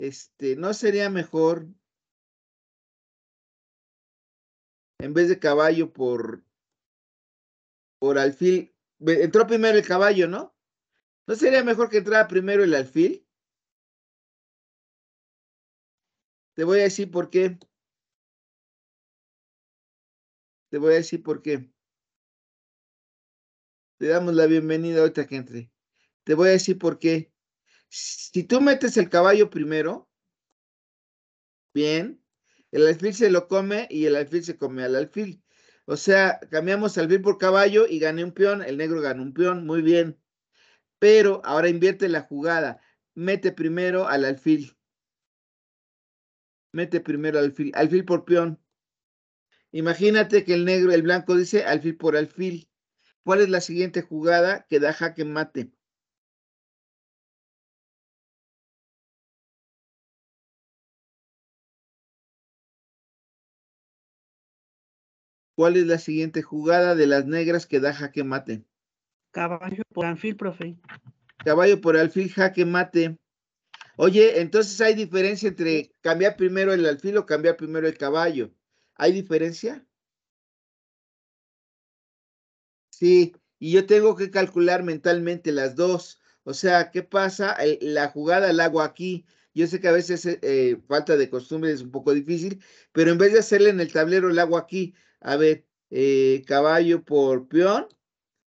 este, ¿no sería mejor en vez de caballo por por alfil? Entró primero el caballo, ¿no? ¿No sería mejor que entrara primero el alfil? Te voy a decir por qué. Te voy a decir por qué. Te damos la bienvenida ahorita que entre. Te voy a decir por qué. Si tú metes el caballo primero, bien, el alfil se lo come y el alfil se come al alfil. O sea, cambiamos alfil por caballo y gane un peón, el negro gana un peón, muy bien. Pero ahora invierte la jugada, mete primero al alfil. Mete primero al alfil, alfil por peón. Imagínate que el negro, el blanco dice alfil por alfil. ¿Cuál es la siguiente jugada que da jaque mate? ¿Cuál es la siguiente jugada de las negras que da jaque mate? Caballo por alfil, profe. Caballo por alfil, jaque mate. Oye, entonces hay diferencia entre cambiar primero el alfil o cambiar primero el caballo. ¿Hay diferencia? Sí, y yo tengo que calcular mentalmente las dos. O sea, ¿qué pasa? la jugada la agua aquí. Yo sé que a veces eh, eh, falta de costumbre es un poco difícil, pero en vez de hacerle en el tablero, el agua aquí. A ver, eh, caballo por peón,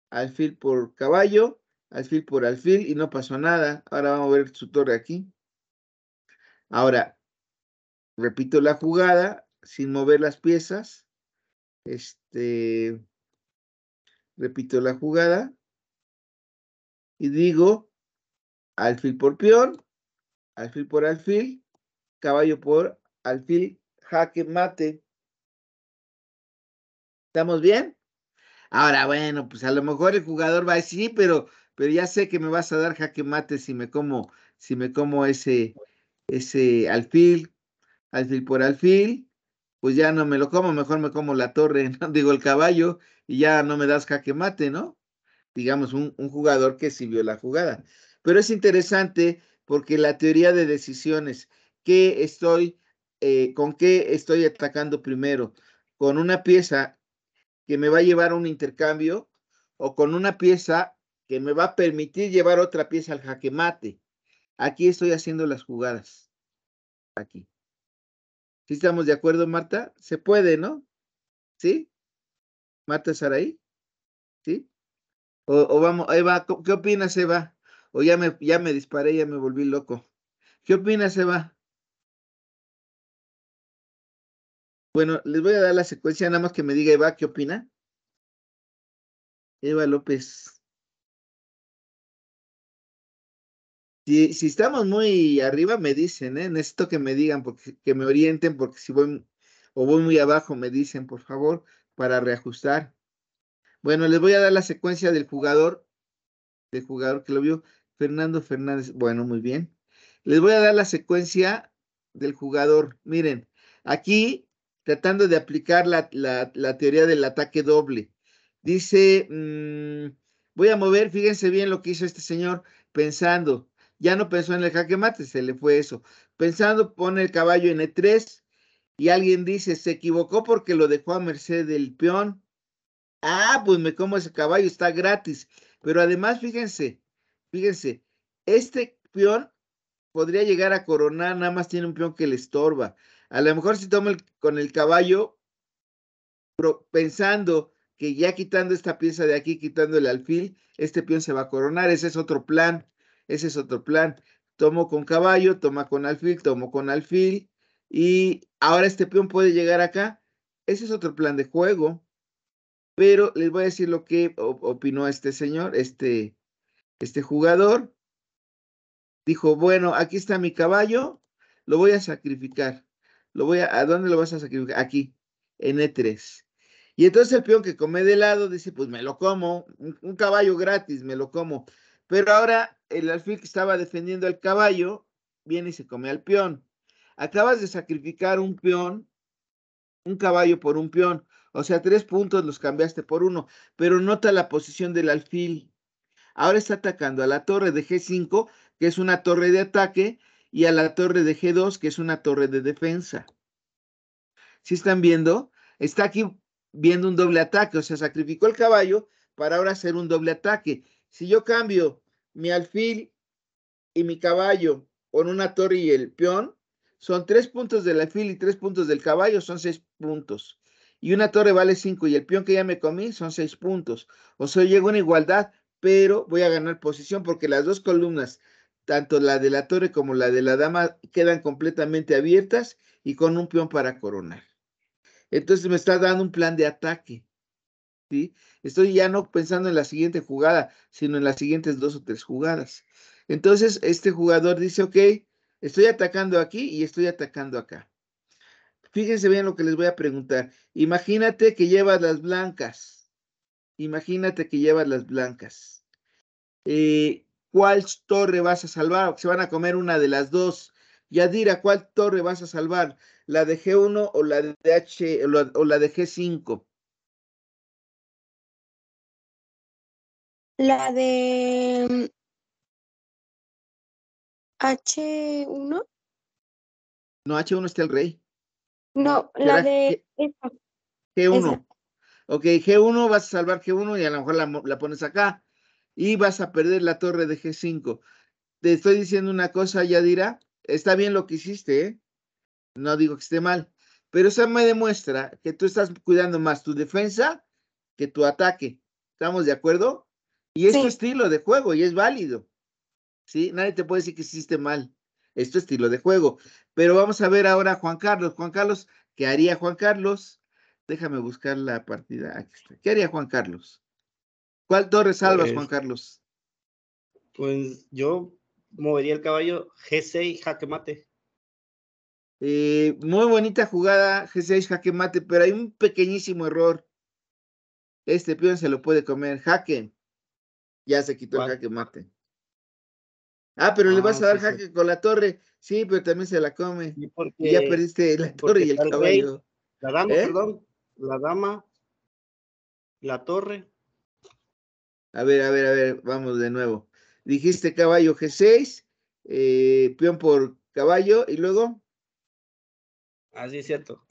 alfil por caballo, alfil por alfil y no pasó nada. Ahora vamos a ver su torre aquí. Ahora, repito la jugada sin mover las piezas. Este, repito la jugada y digo alfil por peón, alfil por alfil, caballo por alfil, jaque mate. ¿Estamos bien? Ahora, bueno, pues a lo mejor el jugador va a decir, sí, pero, pero ya sé que me vas a dar jaque mate si me como, si me como ese, ese alfil, alfil por alfil, pues ya no me lo como, mejor me como la torre, ¿no? digo el caballo, y ya no me das jaque mate, ¿no? Digamos, un, jugador que sí vio la jugada. Pero es interesante porque la teoría de decisiones, qué estoy, eh, con qué estoy atacando primero, con una pieza que me va a llevar a un intercambio o con una pieza que me va a permitir llevar otra pieza al jaque mate. Aquí estoy haciendo las jugadas. Aquí. ¿Sí estamos de acuerdo, Marta? Se puede, ¿no? ¿Sí? ¿Marta Saraí? ¿Sí? O, vamos, Eva, ¿qué opinas, Eva? O ya me, ya me disparé, ya me volví loco. ¿Qué opinas, Eva? Bueno, les voy a dar la secuencia, nada más que me diga Eva, ¿qué opina? Eva López. Si, estamos muy arriba, me dicen, ¿eh? Necesito que me digan, porque, que me orienten, porque si voy o voy muy abajo, me dicen, por favor, para reajustar. Bueno, les voy a dar la secuencia del jugador, del jugador que lo vio, Fernando Fernández. Bueno, muy bien. Les voy a dar la secuencia del jugador. Miren, aquí tratando de aplicar la, teoría del ataque doble. Dice, mm, voy a mover, fíjense bien lo que hizo este señor pensando. Ya no pensó en el jaque mate, se le fue eso. Pensando, pone el caballo en E3 y alguien dice, se equivocó porque lo dejó a merced del peón. Ah, pues me como ese caballo, está gratis. Pero además, fíjense, fíjense, este peón podría llegar a coronar, nada más tiene un peón que le estorba. A lo mejor si tomo con el caballo, pensando que ya quitando esta pieza de aquí, quitando el alfil, este peón se va a coronar. Ese es otro plan. Ese es otro plan. Tomo con caballo, toma con alfil, tomo con alfil. Y ahora este peón puede llegar acá. Ese es otro plan de juego. Pero les voy a decir lo que opinó este señor, este, este jugador. Dijo, bueno, aquí está mi caballo, lo voy a sacrificar voy a, dónde lo vas a sacrificar? Aquí, en E3. Y entonces el peón que come de lado dice, pues me lo como, un, un caballo gratis, me lo como. Pero ahora el alfil que estaba defendiendo al caballo viene y se come al peón. Acabas de sacrificar un peón, un caballo por un peón. O sea, tres puntos los cambiaste por uno, pero nota la posición del alfil. Ahora está atacando a la torre de G5, que es una torre de ataque, y a la torre de G2, que es una torre de defensa. Si están viendo? Está aquí viendo un doble ataque, o sea, sacrificó el caballo para ahora hacer un doble ataque. Si yo cambio mi alfil y mi caballo con una torre y el peón, son tres puntos del alfil y tres puntos del caballo, son seis puntos. Y una torre vale cinco y el peón que ya me comí son seis puntos. O sea, llego a una igualdad, pero voy a ganar posición porque las dos columnas tanto la de la torre como la de la dama quedan completamente abiertas y con un peón para coronar. Entonces me está dando un plan de ataque. ¿sí? Estoy ya no pensando en la siguiente jugada, sino en las siguientes dos o tres jugadas. Entonces este jugador dice, ok, estoy atacando aquí y estoy atacando acá. Fíjense bien lo que les voy a preguntar. Imagínate que llevas las blancas. Imagínate que llevas las blancas. Eh, ¿Cuál torre vas a salvar? Se van a comer una de las dos. Yadira, ¿cuál torre vas a salvar? ¿La de G1 o la de, H, o la, de G5? La de mm, H1. No, H1 está el rey. No, la de G, 1 Ok, G1 vas a salvar G1 y a lo mejor la pones acá y vas a perder la torre de G5. Te estoy diciendo una cosa, Yadira. Está bien lo que hiciste, ¿eh? No digo que esté mal. Pero eso me demuestra que tú estás cuidando más tu defensa que tu ataque. ¿Estamos de acuerdo? Y es tu estilo de juego y es válido. ¿Sí? Nadie te puede decir que hiciste mal. Es tu estilo de juego. Pero vamos a ver ahora a Juan Carlos. Juan Carlos, ¿qué haría Juan Carlos? Déjame buscar la partida. Aquí ¿Qué haría Juan Carlos? ¿Cuál torre salvas, Juan pues, Carlos? Pues yo movería el caballo G6 jaque mate. Eh, muy bonita jugada G6 jaque mate, pero hay un pequeñísimo error. Este peón se lo puede comer. Jaque. Ya se quitó el jaque mate. Ah, pero le ah, vas a dar pues, jaque eh. con la torre. Sí, pero también se la come. ya perdiste la torre y el caballo. la dama, ¿Eh? perdón. La dama, la torre a ver, a ver, a ver, vamos de nuevo. Dijiste caballo G6, eh, peón por caballo y luego. Así es cierto.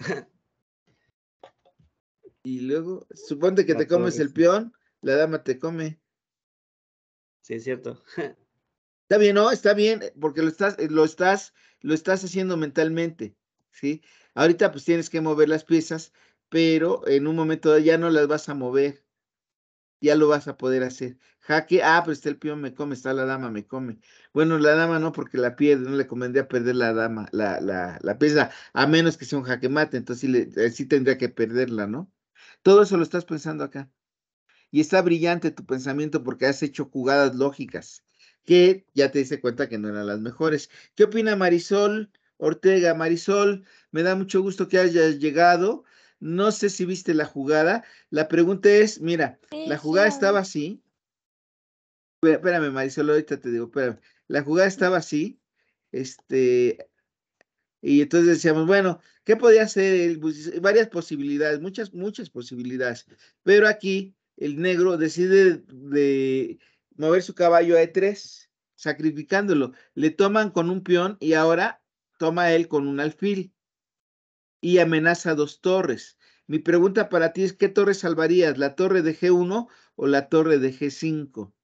y luego, suponte que te comes el peón, la dama te come. Sí, es cierto. Está bien, ¿no? Está bien, eh, porque lo estás, eh, lo estás, lo estás haciendo mentalmente, ¿sí? Ahorita pues tienes que mover las piezas, pero en un momento ya no las vas a mover ya lo vas a poder hacer. Jaque, ah, pero pues está el peón, me come, está la dama, me come. Bueno, la dama no, porque la pierde, no le convendría perder la dama, la, la, la pieza, a menos que sea un jaque mate, entonces sí, eh, sí tendría que perderla, ¿no? Todo eso lo estás pensando acá. Y está brillante tu pensamiento porque has hecho jugadas lógicas que ya te diste cuenta que no eran las mejores. ¿Qué opina Marisol Ortega? Marisol, me da mucho gusto que hayas llegado. No sé si viste la jugada. La pregunta es, mira, la jugada estaba así. Espérame, Marisol, ahorita te digo, espérame. La jugada estaba así. Este, y entonces decíamos, bueno, ¿qué podía hacer pues, varias posibilidades, muchas, muchas posibilidades. Pero aquí el negro decide de mover su caballo a E3, sacrificándolo. Le toman con un peón y ahora toma él con un alfil y amenaza dos torres. Mi pregunta para ti es, ¿qué torre salvarías? ¿La torre de G1 o la torre de G5?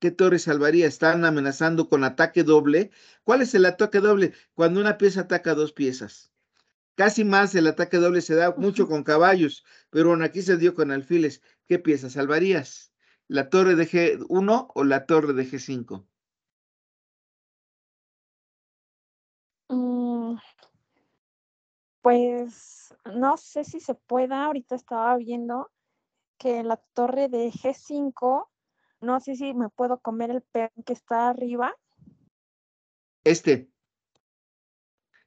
¿Qué torre salvaría? Están amenazando con ataque doble. ¿Cuál es el ataque doble? Cuando una pieza ataca dos piezas. Casi más el ataque doble se da mucho con caballos, pero bueno, aquí se dio con alfiles. ¿Qué pieza salvarías? ¿La torre de G1 o la torre de G5? Pues no sé si se pueda, ahorita estaba viendo que la torre de G5, no sé si me puedo comer el peón que está arriba. Este.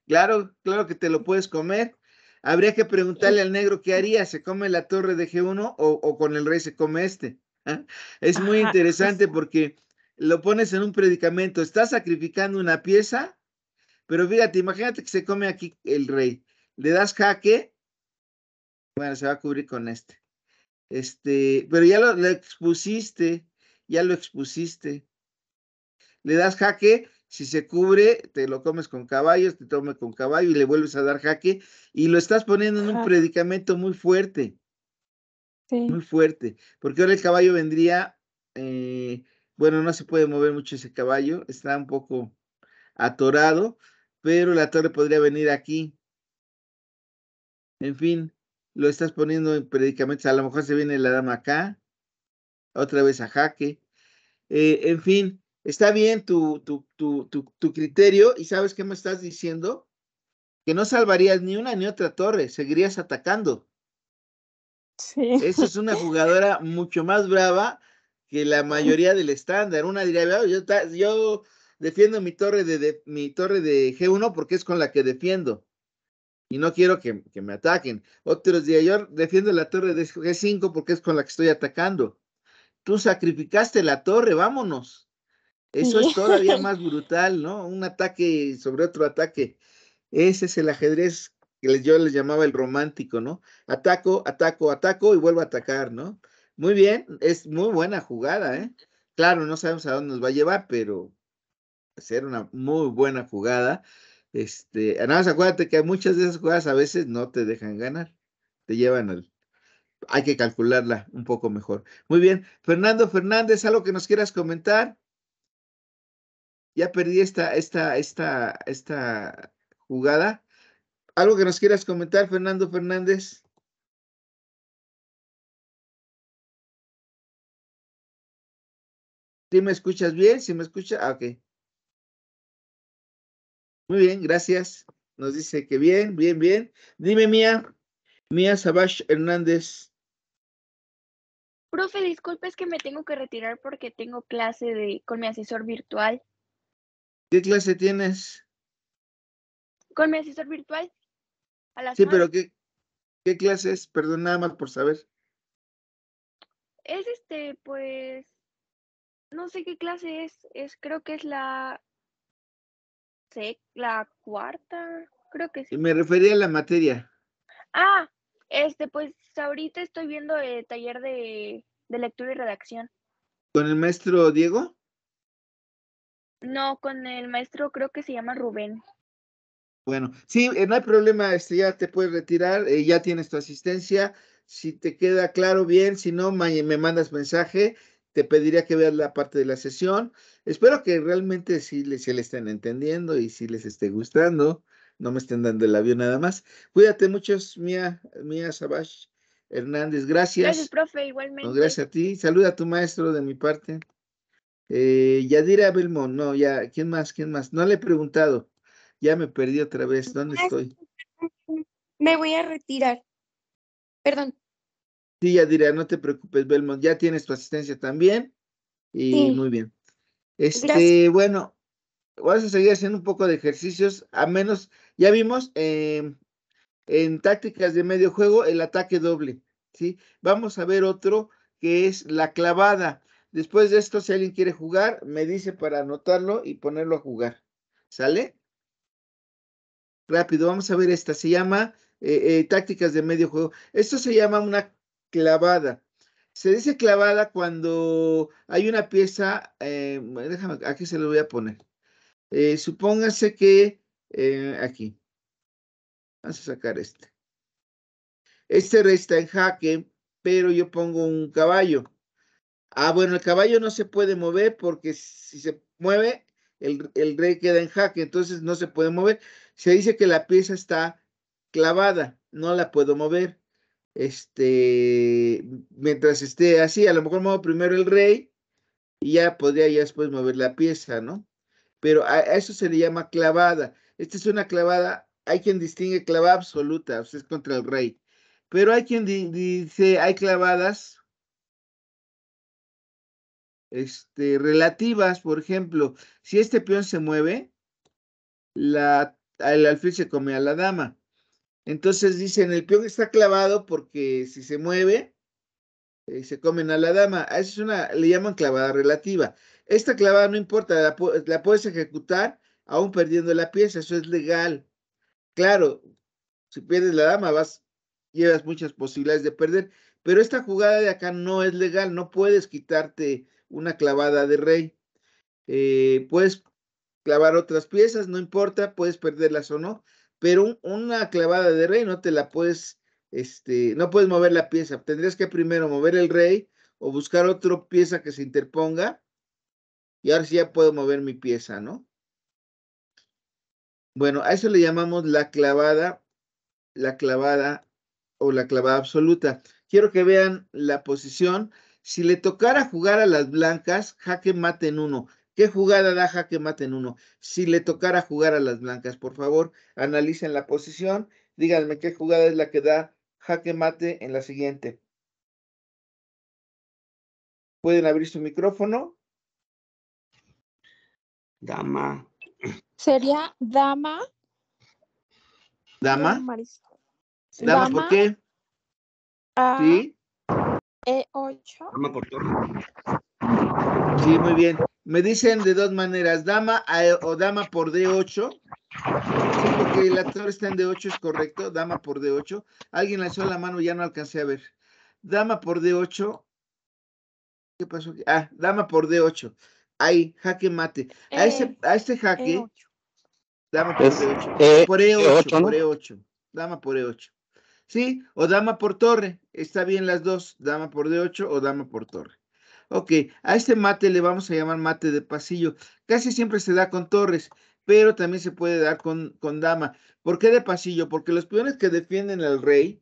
Claro, claro que te lo puedes comer. Habría que preguntarle al negro qué haría, ¿se come la torre de G1 o, con el rey se come este? ¿Ah? Es muy interesante pues porque lo pones en un predicamento, estás sacrificando una pieza, pero fíjate, imagínate que se come aquí el rey. Le das jaque. Bueno, se va a cubrir con este. Este, pero ya lo, expusiste, ya lo expusiste. Le das jaque, si se cubre, te lo comes con caballos, te tome con caballo y le vuelves a dar jaque y lo estás poniendo en un predicamento muy fuerte. Muy fuerte, porque ahora el caballo vendría, eh, bueno, no se puede mover mucho ese caballo, está un poco atorado, pero la torre podría venir aquí en fin, lo estás poniendo en predicamentos. A lo mejor se viene la dama acá, otra vez a jaque. Eh, en fin, está bien tu, tu, criterio y sabes qué me estás diciendo? Que no salvarías ni una ni otra torre, seguirías atacando. Sí. Esa es una jugadora mucho más brava que la mayoría del estándar. Una diría, yo, yo defiendo mi torre de, mi torre de G1 porque es con la que defiendo y no quiero que, me ataquen. Otros días, yo defiendo la torre de G5 porque es con la que estoy atacando. Tú sacrificaste la torre, vámonos. Eso es todavía más brutal, ¿no? Un ataque sobre otro ataque. Ese es el ajedrez que yo les llamaba el romántico, ¿no? Ataco, ataco, ataco y vuelvo a atacar, ¿no? Muy bien, es muy buena jugada, ¿eh? Claro, no sabemos a dónde nos va a llevar, pero ser una muy buena jugada. Este, nada más acuérdate que muchas de esas jugadas a veces no te dejan ganar, te llevan al. Hay que calcularla un poco mejor. Muy bien, Fernando Fernández, algo que nos quieras comentar. Ya perdí esta, esta, esta, esta jugada. ¿Algo que nos quieras comentar, Fernando Fernández? ¿Sí me escuchas bien? ¿Sí me escuchas? Ah, ok. Muy bien, gracias. Nos dice que bien, bien, bien. Dime, Mía. Mía Sabash Hernández. Profe, disculpe, es que me tengo que retirar porque tengo clase de, con mi asesor virtual. ¿Qué clase tienes? Con mi asesor virtual. sí, pero ¿qué, ¿qué clase es? Perdón, nada más por saber. Es este, pues, no sé qué clase es, es creo que es la la cuarta, creo que sí. Me refería a la materia. Ah, este, pues ahorita estoy viendo el taller de, de lectura y redacción. ¿Con el maestro Diego? No, con el maestro creo que se llama Rubén. Bueno, sí, eh, no hay problema, este, ya te puedes retirar, eh, ya tienes tu asistencia. Si te queda claro, bien, si no, me mandas mensaje te pediría que veas la parte de la sesión. Espero que realmente sí, le, estén entendiendo y si les esté gustando. No me estén dando el avión nada más. Cuídate muchos, Mía, Mía Sabash Hernández. Gracias. Gracias, profe, igualmente. gracias a ti. Saluda a tu maestro de mi parte. Eh, Yadira Belmont, no, ya, ¿quién más? ¿Quién más? No le he preguntado. Ya me perdí otra vez. ¿Dónde estoy? Me voy a retirar. Perdón. Sí, ya diría, no te preocupes, Belmont, ya tienes tu asistencia también. Y muy bien. Este, bueno, vamos a seguir haciendo un poco de ejercicios, a menos, ya vimos em, en tácticas de medio juego el ataque doble, ¿sí? Vamos a ver otro que es la clavada. Después de esto, si alguien quiere jugar, me dice para anotarlo y ponerlo a jugar. ¿Sale? Rápido, vamos a ver esta. Se llama eh, eh, tácticas de medio juego. Esto se llama una clavada. Se dice clavada cuando hay una pieza, eh, déjame, aquí se lo voy a poner. Eh, supóngase que, eh, aquí, vamos a sacar este. Este rey está en jaque, pero yo pongo un caballo. Ah, bueno, el caballo no se puede mover porque si se mueve, el rey queda en jaque, entonces no se puede mover. Se dice que la pieza está clavada, no la puedo mover este, mientras esté así, a lo mejor muevo primero el rey y ya podría ya después mover la pieza, ¿no? Pero a, eso se le llama clavada. Esta es una clavada, hay quien distingue clavada absoluta, es contra el rey. Pero hay quien dice, hay clavadas este, relativas, por ejemplo, si este peón se mueve, la, el alfil se come a la dama. Entonces dicen, el peón está clavado porque si se mueve, eh, se comen a la dama. Ah, es una, le llaman clavada relativa. Esta clavada no importa, la, puedes ejecutar aún perdiendo la pieza, eso es legal. Claro, si pierdes la dama, vas, llevas muchas posibilidades de perder, pero esta jugada de acá no es legal, no puedes quitarte una clavada de rey. Eh, puedes clavar otras piezas, no importa, puedes perderlas o no, pero una clavada de rey no te la puedes, este, no puedes mover la pieza. Tendrías que primero mover el rey o buscar otra pieza que se interponga. Y ahora sí ya puedo mover mi pieza, ¿no? Bueno, a eso le llamamos la clavada, la clavada o la clavada absoluta. Quiero que vean la posición. Si le tocara jugar a las blancas, jaque mate en uno. ¿Qué jugada da jaque mate en uno? Si le tocara jugar a las blancas, por favor, analicen la posición. Díganme qué jugada es la que da jaque mate en la siguiente. ¿Pueden abrir su micrófono? Dama. ¿Sería dama? ¿Dama? ¿Dama, por qué? sí. E8. Dama por torre. Sí, muy bien. Me dicen de dos maneras, dama o dama por D8. Porque el actor está en D8, es correcto, dama por D8. Alguien lanzó la mano, y ya no alcancé a ver. Dama por D8. ¿Qué pasó? Ah, dama por D8. Ahí, jaque mate. A, eh, ese, a este jaque. E dama por D8. E, por E8, e por E8. Dama por E8. ¿Sí? O dama por torre. Está bien las dos. Dama por D8 o dama por torre. Ok, a este mate le vamos a llamar mate de pasillo. Casi siempre se da con torres, pero también se puede dar con, con dama. ¿Por qué de pasillo? Porque los peones que defienden al rey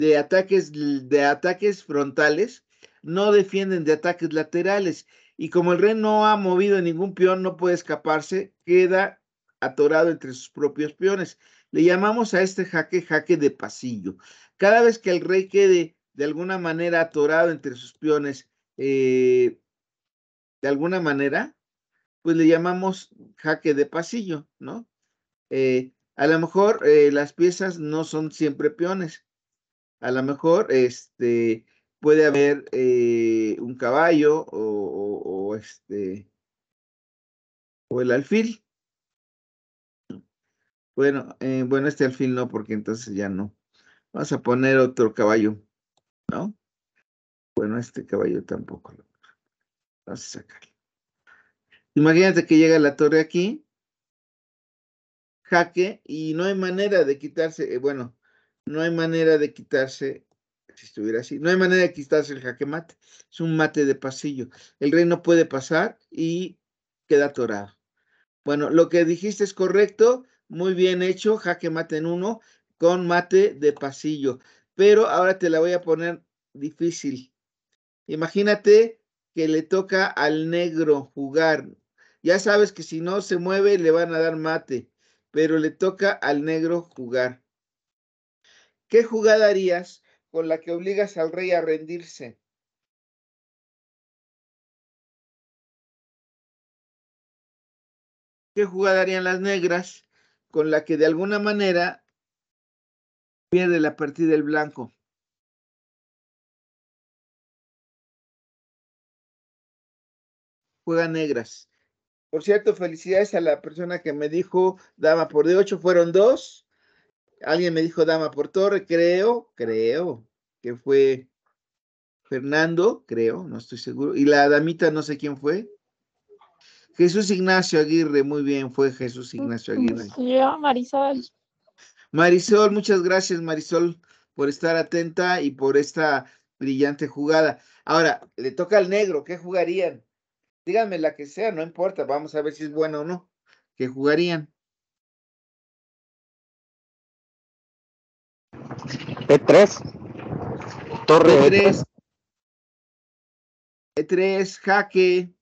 de ataques, de ataques frontales no defienden de ataques laterales. Y como el rey no ha movido ningún peón, no puede escaparse, queda atorado entre sus propios peones. Le llamamos a este jaque jaque de pasillo. Cada vez que el rey quede de alguna manera atorado entre sus peones eh, de alguna manera, pues le llamamos jaque de pasillo, ¿no? Eh, a lo mejor eh, las piezas no son siempre peones. A lo mejor este, puede haber un caballo o, este, o el alfil. Bueno, bueno, este alfil no, porque entonces ya no. Vamos a poner otro caballo, ¿no? Bueno, este caballo tampoco lo vamos a sacar. Imagínate que llega la torre aquí, jaque, y no hay manera de quitarse, eh, bueno, no hay manera de quitarse, si estuviera así, no hay manera de quitarse el jaque mate, es un mate de pasillo. El rey no puede pasar y queda atorado. Bueno, lo que dijiste es correcto, muy bien hecho, jaque mate en uno, con mate de pasillo. Pero ahora te la voy a poner difícil. Imagínate que le toca al negro jugar. Ya sabes que si no se mueve le van a dar mate, pero le toca al negro jugar. ¿Qué jugada harías con la que obligas al rey a rendirse? ¿Qué jugada harían las negras con la que de alguna manera pierde la partida el blanco? juega negras. Por cierto, felicidades a la persona que me dijo dama por de ocho fueron dos. Alguien me dijo dama por torre, creo, creo que fue Fernando, creo, no estoy seguro. Y la damita, no sé quién fue. Jesús Ignacio Aguirre, muy bien, fue Jesús Ignacio Aguirre. Pues, Marisol. Marisol, muchas gracias, Marisol, por estar atenta y por esta brillante jugada. Ahora, le toca al negro, ¿qué jugarían? díganme la que sea, no importa, vamos a ver si es buena o no, que jugarían. e 3 Torre E3. E3, jaque.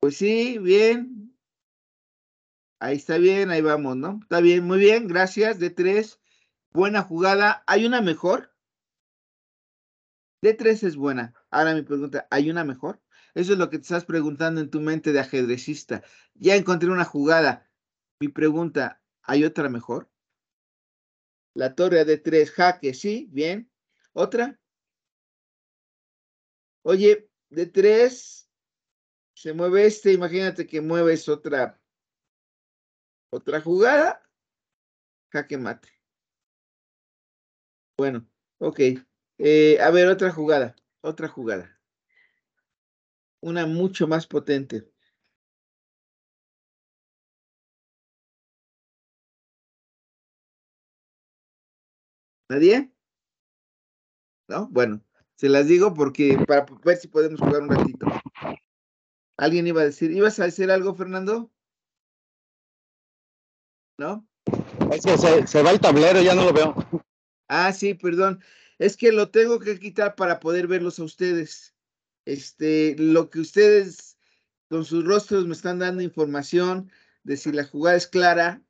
Pues sí, bien. Ahí está bien, ahí vamos, ¿no? Está bien, muy bien, gracias. D3, buena jugada. ¿Hay una mejor? D3 es buena. Ahora mi pregunta, ¿hay una mejor? Eso es lo que te estás preguntando en tu mente de ajedrecista. Ya encontré una jugada. Mi pregunta, ¿hay otra mejor? La torre de tres, jaque, sí, bien. ¿Otra? Oye, de tres se mueve este, imagínate que mueves otra otra jugada, jaque mate. Bueno, ok. Eh, a ver, otra jugada, otra jugada una mucho más potente. ¿Nadie? ¿No? Bueno, se las digo porque para ver si podemos jugar un ratito. ¿Alguien iba a decir, ibas a decir algo, Fernando? ¿No? Es que se, se va el tablero, ya no lo veo. Ah, sí, perdón. Es que lo tengo que quitar para poder verlos a ustedes. Este, lo que ustedes con sus rostros me están dando información de si la jugada es clara,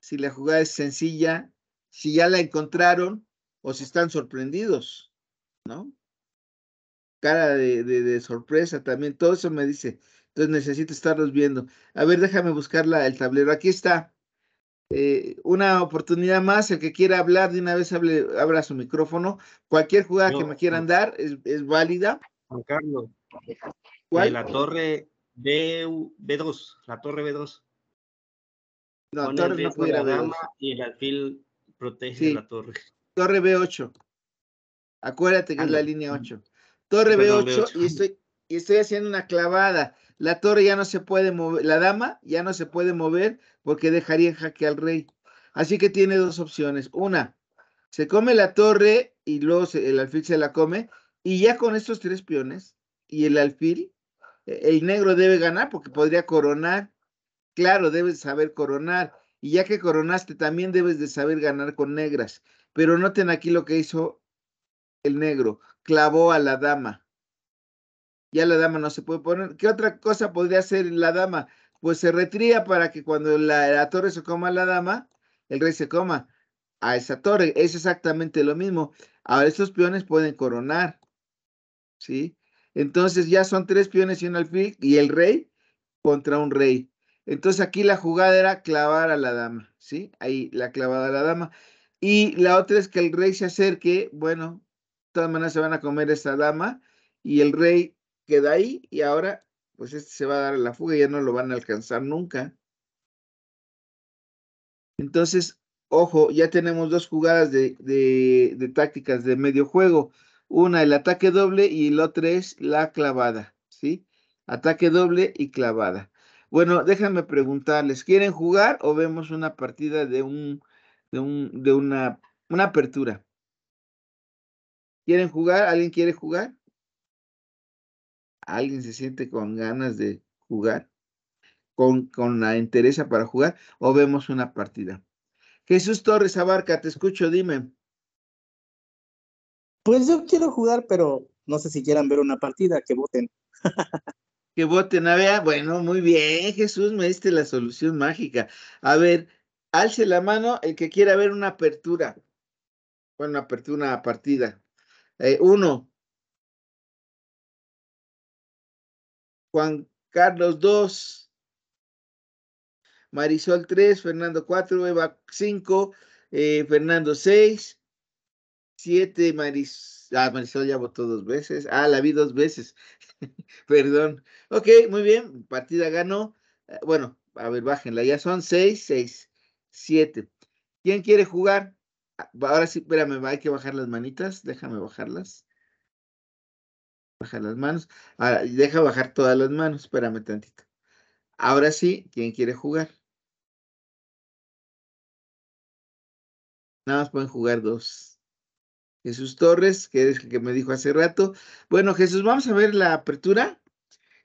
si la jugada es sencilla, si ya la encontraron o si están sorprendidos, ¿no? Cara de, sorpresa también, todo eso me dice. Entonces necesito estarlos viendo. A ver, déjame buscar el tablero. Aquí está. Eh, una oportunidad más. El que quiera hablar de una vez hable, abra su micrófono. Cualquier jugada que me quieran dar es válida. Juan Carlos. De la torre B, 2 la torre B2. La torre no puede la dama y el alfil protege la torre. Torre B8. Acuérdate que es la línea 8. Torre B8, Y, estoy, y estoy haciendo una clavada. La torre ya no se puede mover, la dama ya no se puede mover porque dejaría en jaque al rey. Así que tiene dos opciones. Una, se come la torre y luego el alfil se la come y ya con estos tres peones y el alfil, e, el negro debe ganar porque podría coronar. Claro, debes saber coronar. Y ya que coronaste, también debes de saber ganar con negras. Pero noten aquí lo que hizo el negro. Clavó a la dama. Ya la dama no se puede poner. ¿Qué otra cosa podría hacer la dama? Pues se retría para que cuando la, la torre se coma a la dama, el rey se coma a esa torre. Es exactamente lo mismo. Ahora estos peones pueden coronar. ¿sí? Entonces ya son tres peones y un alfil y el rey contra un rey. Entonces aquí la jugada era clavar a la dama, ¿sí? Ahí la clavada a la dama. Y la otra es que el rey se acerque, bueno, de todas maneras se van a comer esa dama y el rey queda ahí y ahora pues este se va a dar a la fuga y ya no lo van a alcanzar nunca. Entonces, ojo, ya tenemos dos jugadas de, de, de tácticas de medio juego. Una el ataque doble y el otro es la clavada, ¿sí? Ataque doble y clavada. Bueno, déjame preguntarles, ¿quieren jugar o vemos una partida de un, de una, una apertura? ¿Quieren jugar? ¿Alguien quiere jugar? ¿Alguien se siente con ganas de jugar? ¿Con, con la interés para jugar? ¿O vemos una partida? Jesús Torres Abarca, te escucho, dime. Pues yo quiero jugar, pero no sé si quieran ver una partida, que voten. que voten, a ver, bueno, muy bien, Jesús, me diste la solución mágica. A ver, alce la mano el que quiera ver una apertura. Bueno, apertura, una partida. Eh, uno. Juan Carlos, dos. Marisol, tres. Fernando, cuatro. Eva, cinco. Eh, Fernando, seis. Siete, Maris... Ah, Marisol ya votó dos veces. Ah, la vi dos veces. Perdón. Ok, muy bien. Partida ganó. Eh, bueno, a ver, bájenla. Ya son seis, seis, siete. ¿Quién quiere jugar? Ah, ahora sí, espérame, hay que bajar las manitas. Déjame bajarlas. Bajar las manos. Ah, deja bajar todas las manos. Espérame tantito. Ahora sí, ¿quién quiere jugar? Nada más pueden jugar dos. Jesús Torres, que es el que me dijo hace rato. Bueno, Jesús, vamos a ver la apertura.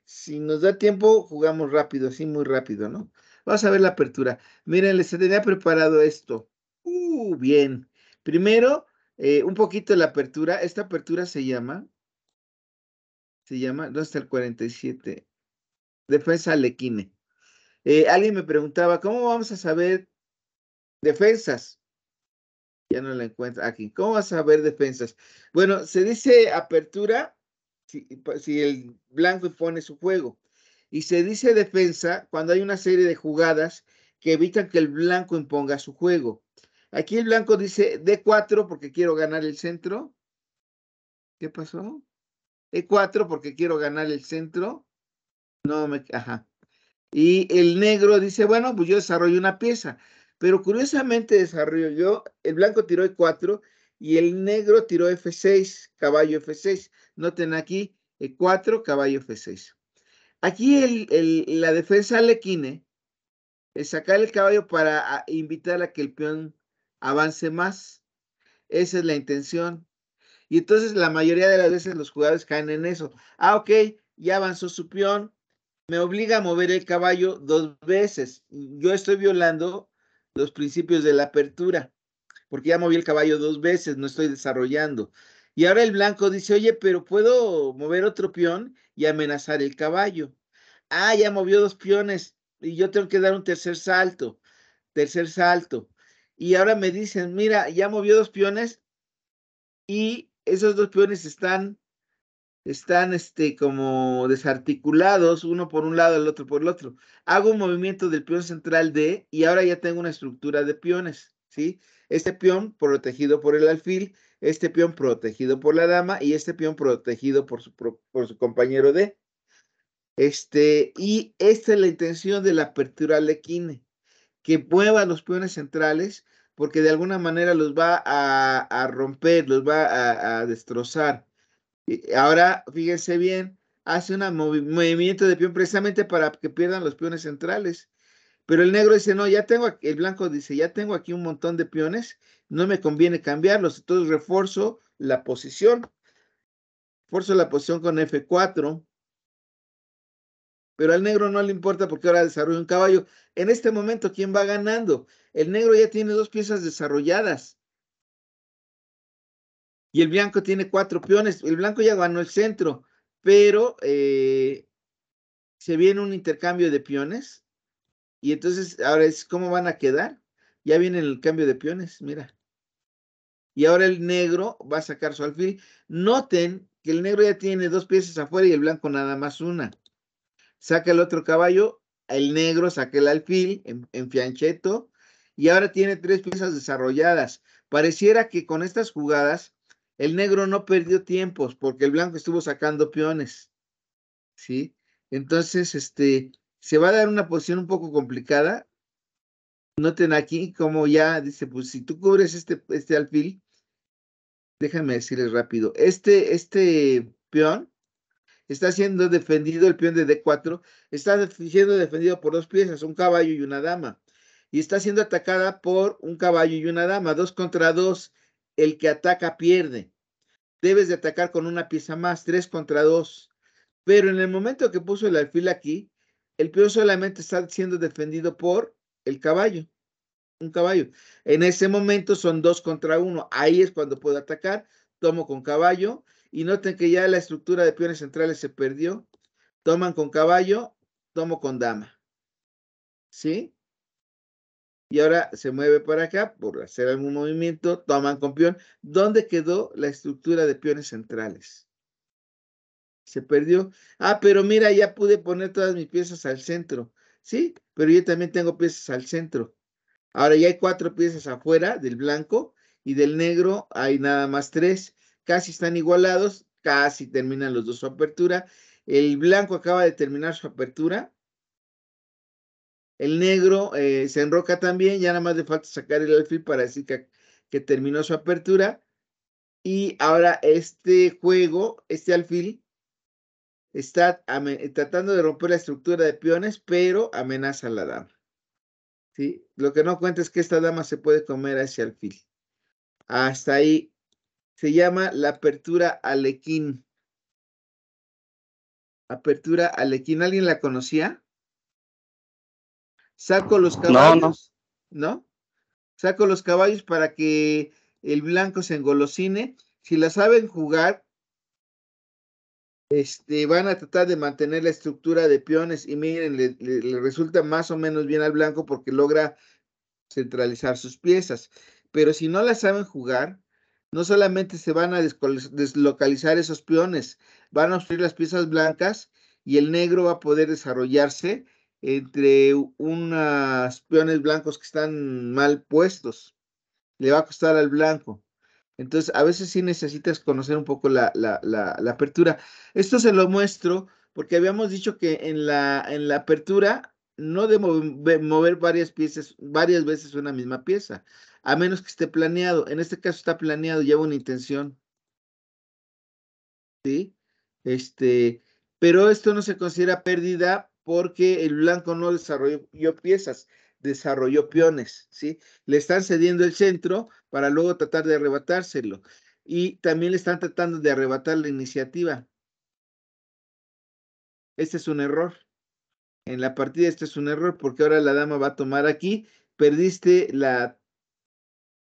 Si nos da tiempo, jugamos rápido, así muy rápido, ¿no? Vamos a ver la apertura. Miren, les tenía preparado esto. Uh, bien. Primero, eh, un poquito la apertura. Esta apertura se llama, se llama, ¿dónde está el 47? Defensa Alequine. Eh, alguien me preguntaba, ¿cómo vamos a saber defensas? Ya no la encuentro aquí. ¿Cómo vas a ver defensas? Bueno, se dice apertura si, el blanco impone su juego. Y se dice defensa cuando hay una serie de jugadas que evitan que el blanco imponga su juego. Aquí el blanco dice D4 porque quiero ganar el centro. ¿Qué pasó? d 4 porque quiero ganar el centro. No me... Ajá. Y el negro dice, bueno, pues yo desarrollo una pieza. Pero curiosamente desarrolló, el blanco tiró E4 y el negro tiró F6, caballo F6. Noten aquí, E4, eh, caballo F6. Aquí la defensa alequine es sacar el caballo para ah, invitar a que el peón avance más. Esa es la intención. Y entonces la mayoría de las veces los jugadores caen en eso. Ah, ok, ya avanzó su peón, me obliga a mover el caballo dos veces. Yo estoy violando los principios de la apertura, porque ya moví el caballo dos veces, no estoy desarrollando. Y ahora el blanco dice, oye, pero puedo mover otro peón y amenazar el caballo. Ah, ya movió dos peones y yo tengo que dar un tercer salto, tercer salto. Y ahora me dicen, mira, ya movió dos peones y esos dos peones están están este, como desarticulados, uno por un lado, el otro por el otro. Hago un movimiento del peón central D y ahora ya tengo una estructura de peones, ¿sí? Este peón protegido por el alfil, este peón protegido por la dama y este peón protegido por su, por, su compañero D. Este, y esta es la intención de la apertura lequine, que mueva los peones centrales porque de alguna manera los va a, romper, los va a destrozar Ahora, fíjense bien, hace un movimiento de peón precisamente para que pierdan los peones centrales. Pero el negro dice, no, ya tengo, el blanco dice, ya tengo aquí un montón de peones, no me conviene cambiarlos, entonces refuerzo la posición. Refuerzo la posición con F4. Pero al negro no le importa porque ahora desarrolla un caballo. En este momento, ¿quién va ganando? El negro ya tiene dos piezas desarrolladas y el blanco tiene cuatro peones. El blanco ya ganó el centro, pero eh, se viene un intercambio de peones. Y entonces ahora es cómo van a quedar. Ya viene el cambio de peones, mira. Y ahora el negro va a sacar su alfil. Noten que el negro ya tiene dos piezas afuera y el blanco nada más una. Saca el otro caballo, el negro saca el alfil en, en fiancheto y ahora tiene tres piezas desarrolladas. Pareciera que con estas jugadas el negro no perdió tiempos porque el blanco estuvo sacando peones. ¿Sí? Entonces, este, se va a dar una posición un poco complicada. Noten aquí como ya dice, pues si tú cubres este, este alfil, déjame decirles rápido, este, este peón está siendo defendido, el peón de D4, está siendo defendido por dos piezas, un caballo y una dama. Y está siendo atacada por un caballo y una dama, dos contra dos el que ataca pierde. Debes de atacar con una pieza más, tres contra dos. Pero en el momento que puso el alfil aquí, el peón solamente está siendo defendido por el caballo, un caballo. En ese momento son dos contra uno. Ahí es cuando puedo atacar, tomo con caballo y noten que ya la estructura de peones centrales se perdió. Toman con caballo, tomo con dama. ¿Sí? y ahora se mueve para acá por hacer algún movimiento, toman con peón. ¿Dónde quedó la estructura de peones centrales? Se perdió. Ah, pero mira, ya pude poner todas mis piezas al centro. Sí, pero yo también tengo piezas al centro. Ahora ya hay cuatro piezas afuera del blanco y del negro hay nada más tres. Casi están igualados, casi terminan los dos su apertura. El blanco acaba de terminar su apertura, el negro eh, se enroca también, ya nada más le falta sacar el alfil para decir que, terminó su apertura. Y ahora este juego, este alfil, está tratando de romper la estructura de peones, pero amenaza a la dama. ¿Sí? Lo que no cuenta es que esta dama se puede comer a ese alfil. Hasta ahí se llama la apertura alequín. Apertura alequín, ¿alguien la conocía? Saco los caballos, no, Saco los caballos para que el blanco se engolosine. Si la saben jugar, este, van a tratar de mantener la estructura de peones y miren, le, resulta más o menos bien al blanco porque logra centralizar sus piezas. Pero si no la saben jugar, no solamente se van a deslocalizar esos peones, van a obstruir las piezas blancas y el negro va a poder desarrollarse entre unos peones blancos que están mal puestos. Le va a costar al blanco. Entonces, a veces sí necesitas conocer un poco la, apertura. Esto se lo muestro porque habíamos dicho que en la, en la apertura no de mover, mover varias piezas, varias veces una misma pieza, a menos que esté planeado. En este caso está planeado, lleva una intención. ¿Sí? Este, pero esto no se considera pérdida porque el blanco no desarrolló piezas, desarrolló peones, ¿sí? Le están cediendo el centro para luego tratar de arrebatárselo. Y también le están tratando de arrebatar la iniciativa. Este es un error. En la partida este es un error porque ahora la dama va a tomar aquí. Perdiste la,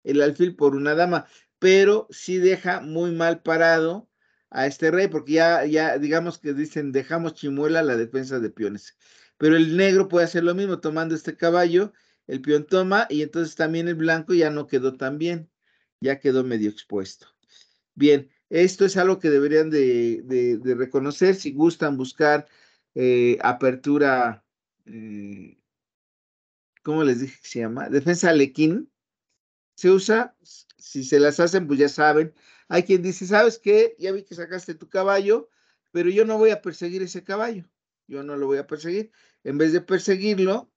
el alfil por una dama, pero sí deja muy mal parado a este rey, porque ya, ya digamos que dicen, dejamos chimuela la defensa de peones. Pero el negro puede hacer lo mismo, tomando este caballo, el peón toma, y entonces también el blanco ya no quedó tan bien, ya quedó medio expuesto. Bien, esto es algo que deberían de, de, reconocer, si gustan buscar eh, apertura, eh, ¿cómo les dije que se llama? Defensa alequín, se usa, si se las hacen, pues ya saben, hay quien dice, ¿sabes qué? Ya vi que sacaste tu caballo, pero yo no voy a perseguir ese caballo. Yo no lo voy a perseguir. En vez de perseguirlo,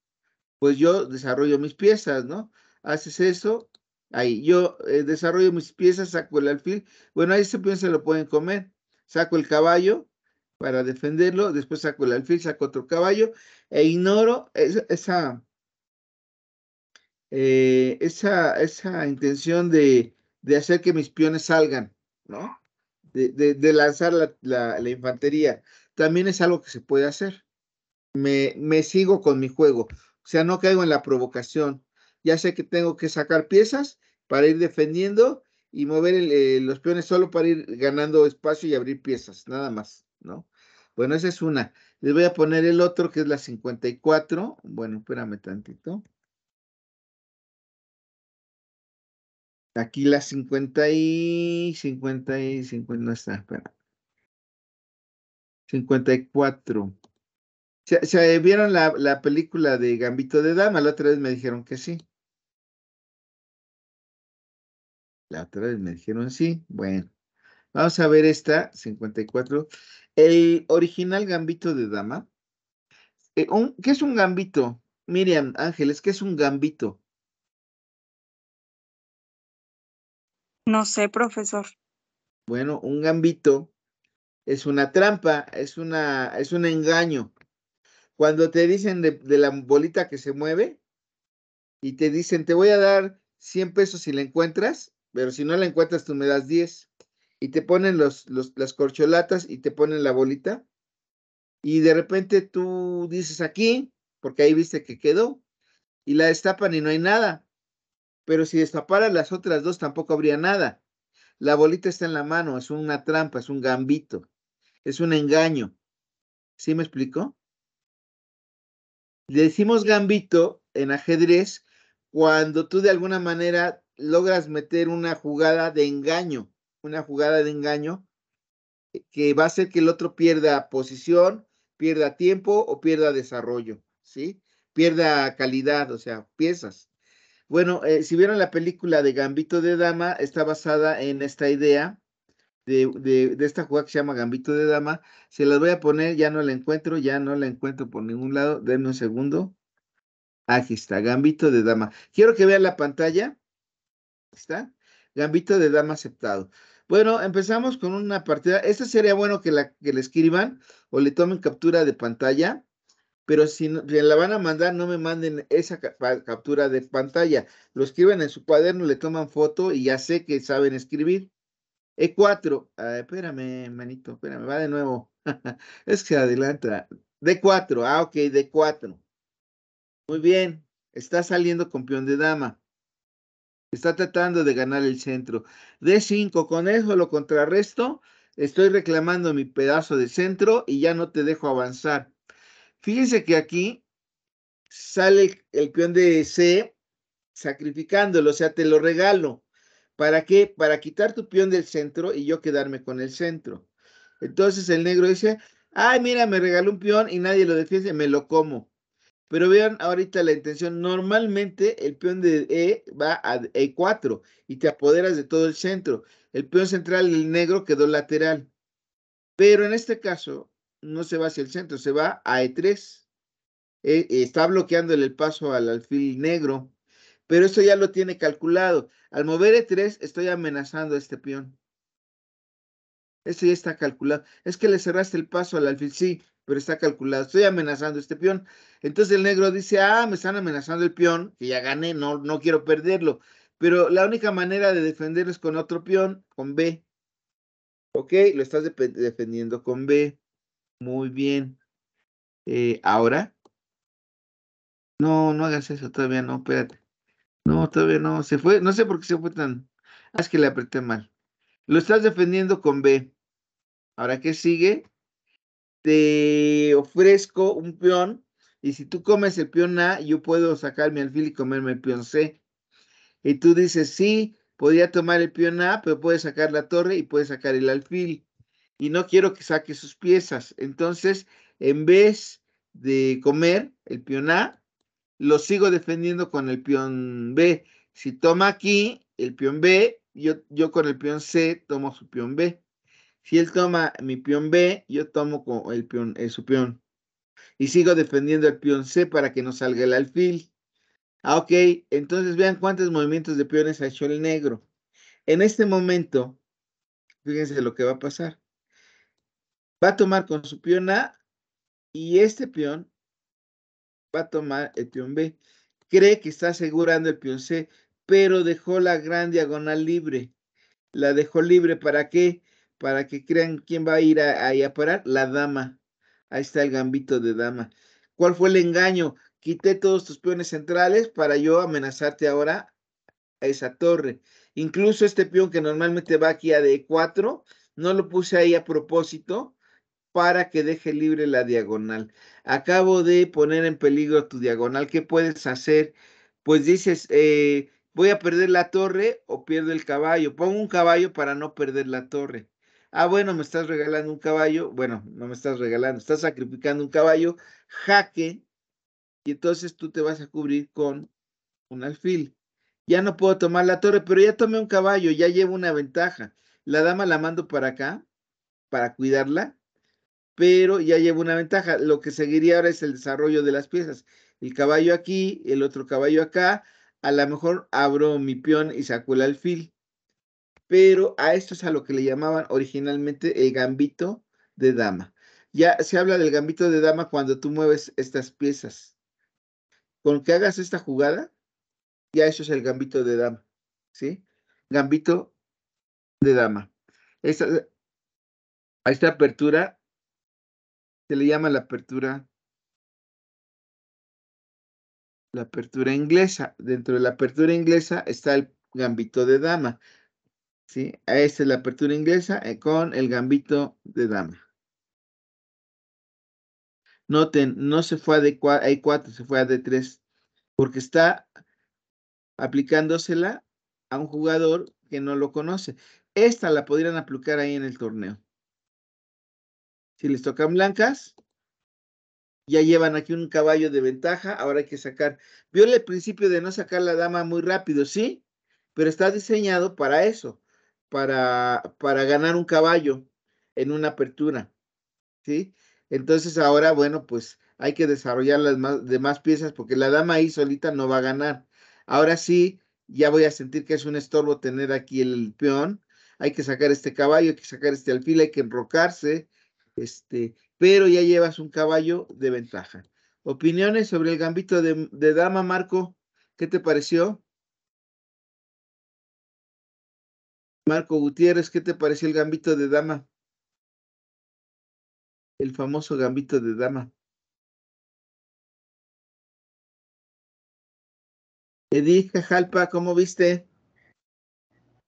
pues yo desarrollo mis piezas, ¿no? Haces eso, ahí yo eh, desarrollo mis piezas, saco el alfil. Bueno, ahí se piensa lo pueden comer. Saco el caballo para defenderlo, después saco el alfil, saco otro caballo e ignoro esa, esa eh, intención de, de hacer que mis peones salgan, ¿no? De, lanzar la, infantería. También es algo que se puede hacer. Me, me sigo con mi juego. O sea, no caigo en la provocación. Ya sé que tengo que sacar piezas para ir defendiendo y mover eh, los peones solo para ir ganando espacio y abrir piezas, nada más, ¿no? Bueno, esa es una. Les voy a poner el otro que es la 54. Bueno, espérame tantito. Aquí la 50 y 50 y 50 no está, 54. ¿Se, vieron la, película de Gambito de Dama? La otra vez me dijeron que sí. La otra vez me dijeron sí. Bueno, vamos a ver esta, 54. El original Gambito de Dama. Eh, ¿Qué es un gambito? Miriam Ángeles, ¿qué es un gambito? No sé, profesor. Bueno, un gambito es una trampa, es, una, es un engaño. Cuando te dicen de, la bolita que se mueve y te dicen, te voy a dar 100 pesos si la encuentras, pero si no la encuentras tú me das 10. Y te ponen los, los, las corcholatas y te ponen la bolita. Y de repente tú dices aquí, porque ahí viste que quedó, y la destapan y no hay nada pero si destapara las otras dos tampoco habría nada. La bolita está en la mano, es una trampa, es un gambito, es un engaño. ¿Sí me explico? Le decimos gambito en ajedrez cuando tú de alguna manera logras meter una jugada de engaño, una jugada de engaño eh, que va a hacer que el otro pierda posición, pierda tiempo o pierda desarrollo, ¿sí? Pierda calidad, o sea, piezas. Bueno, eh, si vieron la película de Gambito de Dama, está basada en esta idea de, esta jugada que se llama Gambito de Dama. Se las voy a poner, ya no la encuentro, ya no la encuentro por ningún lado. Denme un segundo. Aquí está, Gambito de Dama. Quiero que vean la pantalla. ¿Está? Gambito de Dama aceptado. Bueno, empezamos con una partida. Esta sería bueno que la que le escriban o le tomen captura de pantalla pero si la van a mandar, no me manden esa captura de pantalla. Lo escriben en su cuaderno, le toman foto y ya sé que saben escribir. E4, ah, espérame, manito, espérame, va de nuevo. es que adelanta. D4, ah, ok, D4. Muy bien, está saliendo con peón de dama. Está tratando de ganar el centro. D5, con eso lo contrarresto. Estoy reclamando mi pedazo de centro y ya no te dejo avanzar. Fíjense que aquí sale el, peón de C sacrificándolo, o sea, te lo regalo. ¿Para qué? Para quitar tu peón del centro y yo quedarme con el centro. Entonces el negro dice, ay, mira, me regaló un peón y nadie lo defiende, me lo como. Pero vean ahorita la intención. Normalmente el peón de E va a E4 y te apoderas de todo el centro. El peón central, el negro, quedó lateral. Pero en este caso, no se va hacia el centro, se va a E3. Eh, está bloqueándole el paso al alfil negro, pero eso ya lo tiene calculado. Al mover E3 estoy amenazando a este peón. Eso ya está calculado. Es que le cerraste el paso al alfil, sí, pero está calculado. Estoy amenazando a este peón. Entonces el negro dice, ah, me están amenazando el peón, que ya gané, no, no quiero perderlo. Pero la única manera de defenderlo es con otro peón, con B. ¿Ok? Lo estás defendiendo con B. Muy bien. Eh, Ahora. No, no hagas eso, todavía no, espérate. No, todavía no, se fue, no sé por qué se fue tan. Es que le apreté mal. Lo estás defendiendo con B. Ahora, ¿qué sigue? Te ofrezco un peón y si tú comes el peón A, yo puedo sacar mi alfil y comerme el peón C. Y tú dices, sí, podría tomar el peón A, pero puedes sacar la torre y puedes sacar el alfil y no quiero que saque sus piezas. Entonces, en vez de comer el peón A, lo sigo defendiendo con el peón B. Si toma aquí el peón B, yo, yo con el peón C tomo su peón B. Si él toma mi peón B, yo tomo con el peón, eh, su peón. Y sigo defendiendo el peón C para que no salga el alfil. Ah, ok. Entonces vean cuántos movimientos de peones ha hecho el negro. En este momento, fíjense lo que va a pasar va a tomar con su peón A y este peón va a tomar el peón B. Cree que está asegurando el peón C, pero dejó la gran diagonal libre. La dejó libre para qué? Para que crean quién va a ir ahí a, parar. La dama. Ahí está el gambito de dama. ¿Cuál fue el engaño? Quité todos tus peones centrales para yo amenazarte ahora a esa torre. Incluso este peón que normalmente va aquí a D4, no lo puse ahí a propósito para que deje libre la diagonal. Acabo de poner en peligro tu diagonal. ¿Qué puedes hacer? Pues dices, eh, voy a perder la torre o pierdo el caballo. Pongo un caballo para no perder la torre. Ah, bueno, me estás regalando un caballo. Bueno, no me estás regalando, estás sacrificando un caballo. Jaque. Y entonces tú te vas a cubrir con un alfil. Ya no puedo tomar la torre, pero ya tomé un caballo, ya llevo una ventaja. La dama la mando para acá, para cuidarla pero ya llevo una ventaja. Lo que seguiría ahora es el desarrollo de las piezas. El caballo aquí, el otro caballo acá. A lo mejor abro mi peón y saco el alfil. Pero a esto es a lo que le llamaban originalmente el gambito de dama. Ya se habla del gambito de dama cuando tú mueves estas piezas. Con que hagas esta jugada, ya eso es el gambito de dama. ¿Sí? Gambito de dama. a esta apertura se le llama la apertura. La apertura inglesa. Dentro de la apertura inglesa está el gambito de dama. ¿sí? Esta es la apertura inglesa eh, con el gambito de dama. Noten, no se fue a hay 4 se fue a D3, porque está aplicándosela a un jugador que no lo conoce. Esta la podrían aplicar ahí en el torneo. Si les tocan blancas, ya llevan aquí un caballo de ventaja, ahora hay que sacar. Viole el principio de no sacar la dama muy rápido, sí, pero está diseñado para eso, para, para ganar un caballo en una apertura, ¿sí? Entonces ahora, bueno, pues hay que desarrollar las demás piezas porque la dama ahí solita no va a ganar. Ahora sí, ya voy a sentir que es un estorbo tener aquí el peón. Hay que sacar este caballo, hay que sacar este alfil, hay que enrocarse, este, pero ya llevas un caballo de ventaja. Opiniones sobre el gambito de, dama, Marco, ¿qué te pareció? Marco Gutiérrez, ¿qué te pareció el gambito de dama? El famoso gambito de dama. Edith Jalpa, ¿cómo viste?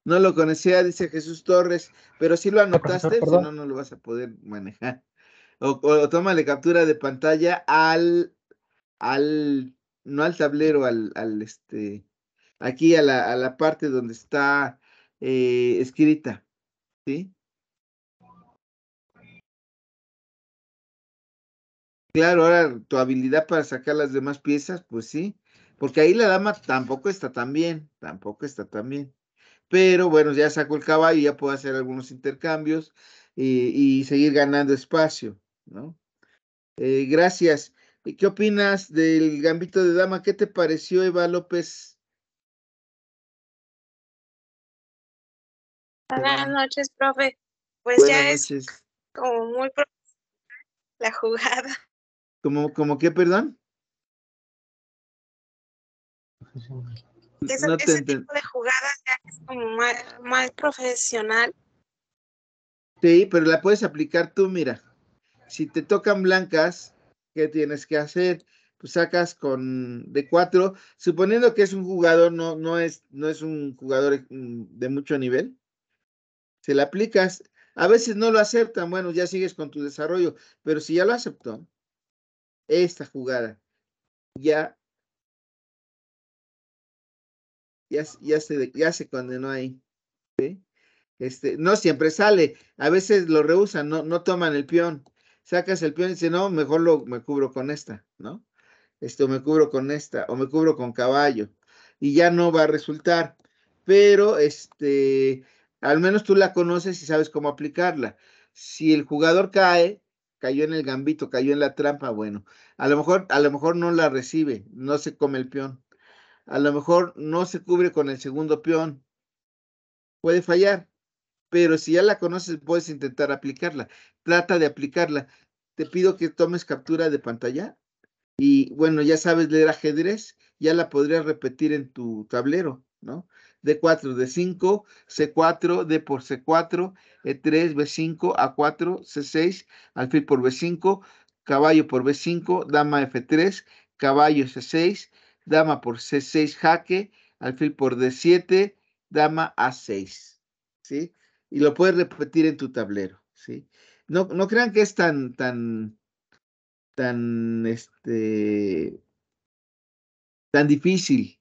No lo conocía, dice Jesús Torres, pero si lo ah, anotaste, si no, no lo vas a poder manejar. O, tómale captura de pantalla al, al, no al tablero, al, este, aquí a la, parte donde está eh, escrita, ¿sí? Claro, ahora tu habilidad para sacar las demás piezas, pues sí, porque ahí la dama tampoco está tan bien, tampoco está tan bien pero bueno, ya sacó el caballo, y ya puedo hacer algunos intercambios y, seguir ganando espacio, ¿no? Eh, gracias. ¿Qué opinas del gambito de dama? ¿Qué te pareció, Eva López? Buenas noches, profe. Pues ya es como muy profesional la jugada. ¿Cómo, como qué, perdón? Ese, tipo de jugadas es como más, profesional. Sí, pero la puedes aplicar tú, mira. Si te tocan blancas, ¿qué tienes que hacer? Pues sacas con de cuatro, suponiendo que es un jugador, no, no es, no es un jugador mm, de mucho nivel. Se la aplicas. A veces no lo aceptan, bueno, ya sigues con tu desarrollo, pero si ya lo aceptó, esta jugada ya ya, se, ya condenó ahí. Este, no siempre sale, a veces lo rehusan, no, no toman el peón. Sacas el peón y dice, no, mejor lo, me cubro con esta, ¿no? Esto me cubro con esta, o me cubro con caballo, y ya no va a resultar. Pero este, al menos tú la conoces y sabes cómo aplicarla. Si el jugador cae, cayó en el gambito, cayó en la trampa, bueno, a lo mejor, a lo mejor no la recibe, no se come el peón, a lo mejor no se cubre con el segundo peón. Puede fallar, pero si ya la conoces, puedes intentar aplicarla. Trata de aplicarla. Te pido que tomes captura de pantalla y bueno, ya sabes leer ajedrez, ya la podrías repetir en tu tablero, ¿no? D4, D5, C4, D por C4, E3, B5, A4, C6, alfil por B5, caballo por B5, dama F3, caballo C6, dama por C6 jaque, alfil por D7, dama A6, ¿sí? Y lo puedes repetir en tu tablero, ¿sí? No, no crean que es tan, tan, tan, este, tan difícil.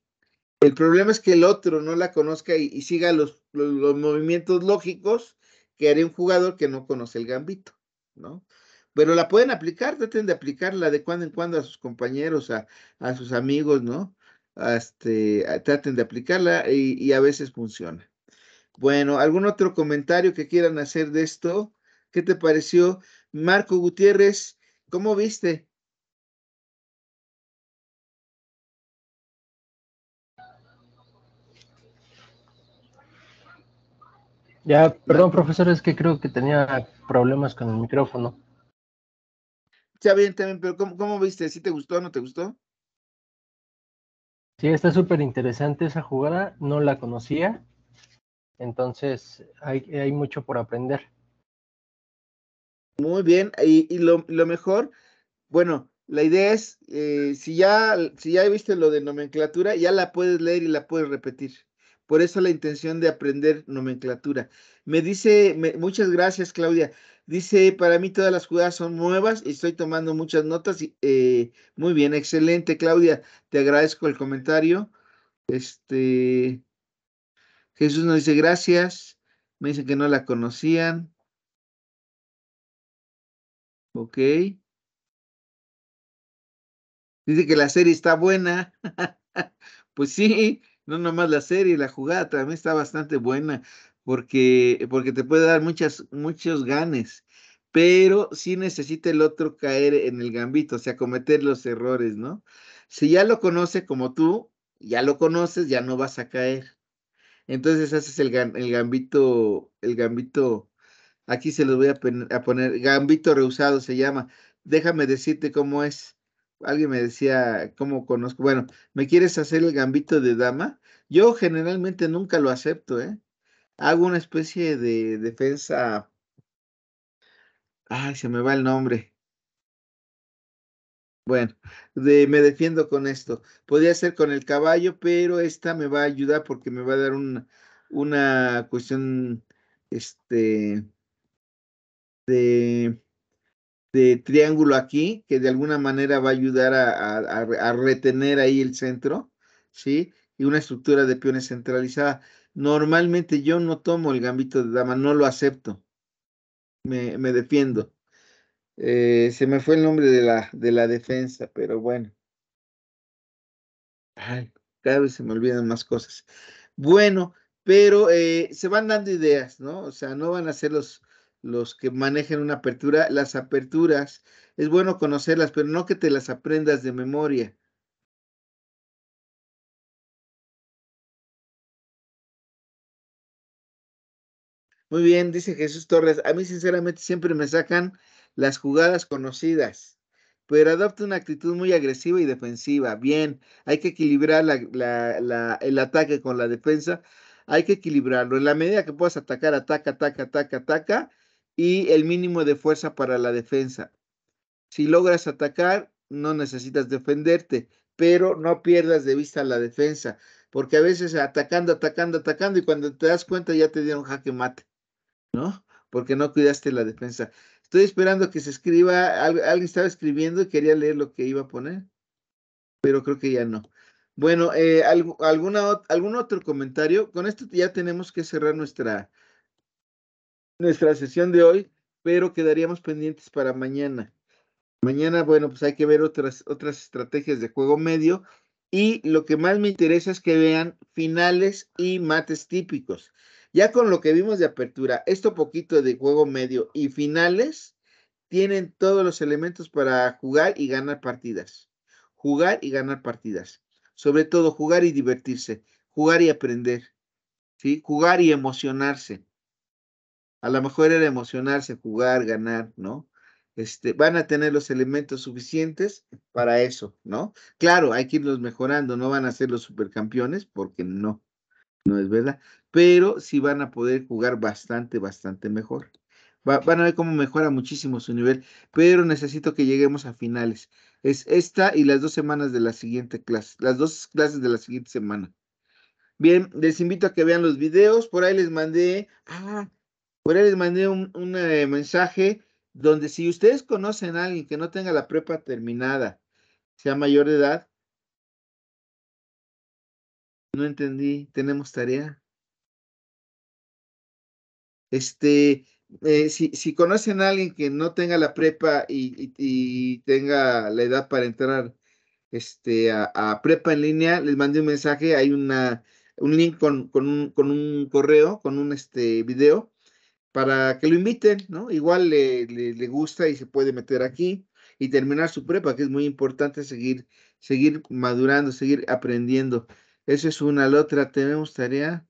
El problema es que el otro no la conozca y, siga los, los movimientos lógicos que haría un jugador que no conoce el gambito, ¿no? pero la pueden aplicar, traten de aplicarla de cuando en cuando a sus compañeros, a, sus amigos, ¿no? Este, traten de aplicarla y, y, a veces funciona. Bueno, ¿algún otro comentario que quieran hacer de esto? ¿Qué te pareció? Marco Gutiérrez, ¿cómo viste? Ya, perdón, profesor, es que creo que tenía problemas con el micrófono. Está bien, también, pero ¿cómo, viste? ¿Si ¿Sí te gustó o no te gustó? Sí, está súper interesante esa jugada, no la conocía, entonces hay, hay mucho por aprender. Muy bien, y, y lo, mejor, bueno, la idea es, eh, si, ya, si ya viste lo de nomenclatura, ya la puedes leer y la puedes repetir. Por eso la intención de aprender nomenclatura. Me dice, muchas gracias Claudia. Dice, para mí todas las jugadas son nuevas y estoy tomando muchas notas. Eh, muy bien, excelente Claudia. Te agradezco el comentario. Este, Jesús nos dice gracias. Me dice que no la conocían. Ok. Dice que la serie está buena. pues sí, no nomás la serie, la jugada también está bastante buena porque, porque te puede dar muchas, muchos ganes, pero sí necesita el otro caer en el gambito, o sea, cometer los errores, ¿no? Si ya lo conoce como tú, ya lo conoces, ya no vas a caer. Entonces haces el, gambito, el gambito, aquí se los voy a, a poner, gambito rehusado se llama. Déjame decirte cómo es. Alguien me decía, ¿cómo conozco? Bueno, ¿me quieres hacer el gambito de dama? Yo generalmente nunca lo acepto, ¿eh? Hago una especie de defensa. Ay, se me va el nombre. Bueno, me defiendo con esto. Podría ser con el caballo, pero esta me va a ayudar porque me va a dar una cuestión este, de, triángulo aquí, que de alguna manera va a ayudar a, a retener ahí el centro, ¿sí? y una estructura de peones centralizada. Normalmente yo no tomo el gambito de dama, no lo acepto. Me, defiendo. Eh, se me fue el nombre de la, de la defensa, pero bueno. Ay, cada vez se me olvidan más cosas. Bueno, pero eh, se van dando ideas, ¿no? O sea, no van a ser los, los que manejen una apertura. Las aperturas, es bueno conocerlas, pero no que te las aprendas de memoria. Muy bien, dice Jesús Torres. A mí, sinceramente, siempre me sacan las jugadas conocidas, pero adopta una actitud muy agresiva y defensiva. Bien, hay que equilibrar el ataque con la defensa, hay que equilibrarlo. En la medida que puedas atacar, ataca, ataca, ataca, ataca, y el mínimo de fuerza para la defensa. Si logras atacar, no necesitas defenderte, pero no pierdas de vista la defensa, porque a veces atacando, atacando, atacando, y cuando te das cuenta ya te dieron jaque mate. ¿no? Porque no cuidaste la defensa. Estoy esperando que se escriba, alguien estaba escribiendo y quería leer lo que iba a poner, pero creo que ya no. Bueno, eh, ¿algún otro comentario? Con esto ya tenemos que cerrar nuestra, nuestra sesión de hoy, pero quedaríamos pendientes para mañana. Mañana, bueno, pues hay que ver otras, otras estrategias de juego medio. Y lo que más me interesa es que vean finales y mates típicos. Ya con lo que vimos de apertura, esto poquito de juego medio y finales, tienen todos los elementos para jugar y ganar partidas. Jugar y ganar partidas. Sobre todo jugar y divertirse, jugar y aprender, ¿sí? Jugar y emocionarse. A lo mejor era emocionarse, jugar, ganar, ¿no? Este, van a tener los elementos suficientes para eso, ¿no? Claro, hay que irlos mejorando, no van a ser los supercampeones porque no, no es verdad, pero sí van a poder jugar bastante, bastante mejor. van a ver cómo mejora muchísimo su nivel, pero necesito que lleguemos a finales. Es esta y las dos semanas de la siguiente clase, las dos clases de la siguiente semana. Bien, les invito a que vean los videos. Por ahí les mandé, ah, por ahí les mandé un, eh, mensaje donde si ustedes conocen a alguien que no tenga la prepa terminada, sea mayor de edad, no entendí, tenemos tarea. Este, eh, si, conocen a alguien que no tenga la prepa y, tenga la edad para entrar este, a, prepa en línea, les mandé un mensaje, hay una, un link con, con, un, con un correo, con un este, video, para que lo inviten, ¿no? Igual le, le, le gusta y se puede meter aquí y terminar su prepa, que es muy importante seguir, seguir madurando, seguir aprendiendo. Esa es una. La otra, me gustaría?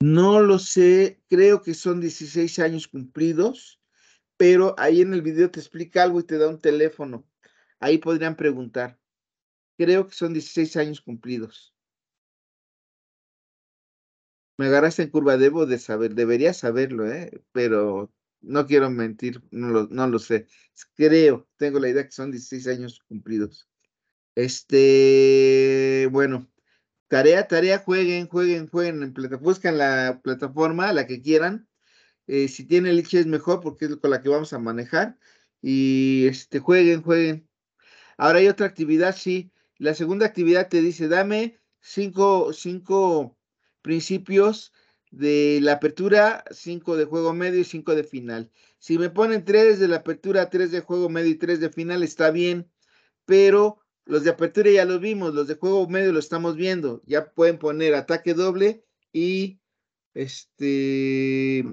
No lo sé, creo que son 16 años cumplidos, pero ahí en el video te explica algo y te da un teléfono. Ahí podrían preguntar. Creo que son 16 años cumplidos. Me agarraste en curva, debo de saber, debería saberlo, ¿eh? pero no quiero mentir, no lo, sé. Creo, tengo la idea que son 16 años cumplidos. Este, bueno, tarea, tarea, jueguen, jueguen, jueguen, en buscan la plataforma, la que quieran. Eh, si tiene leche es mejor porque es con la que vamos a manejar. Y este, jueguen, jueguen. Ahora hay otra actividad, sí. La segunda actividad te dice, dame cinco, cinco principios de la apertura, 5 de juego medio y 5 de final. Si me ponen 3 de la apertura, 3 de juego medio y 3 de final, está bien, pero los de apertura ya los vimos, los de juego medio lo estamos viendo. Ya pueden poner ataque doble y este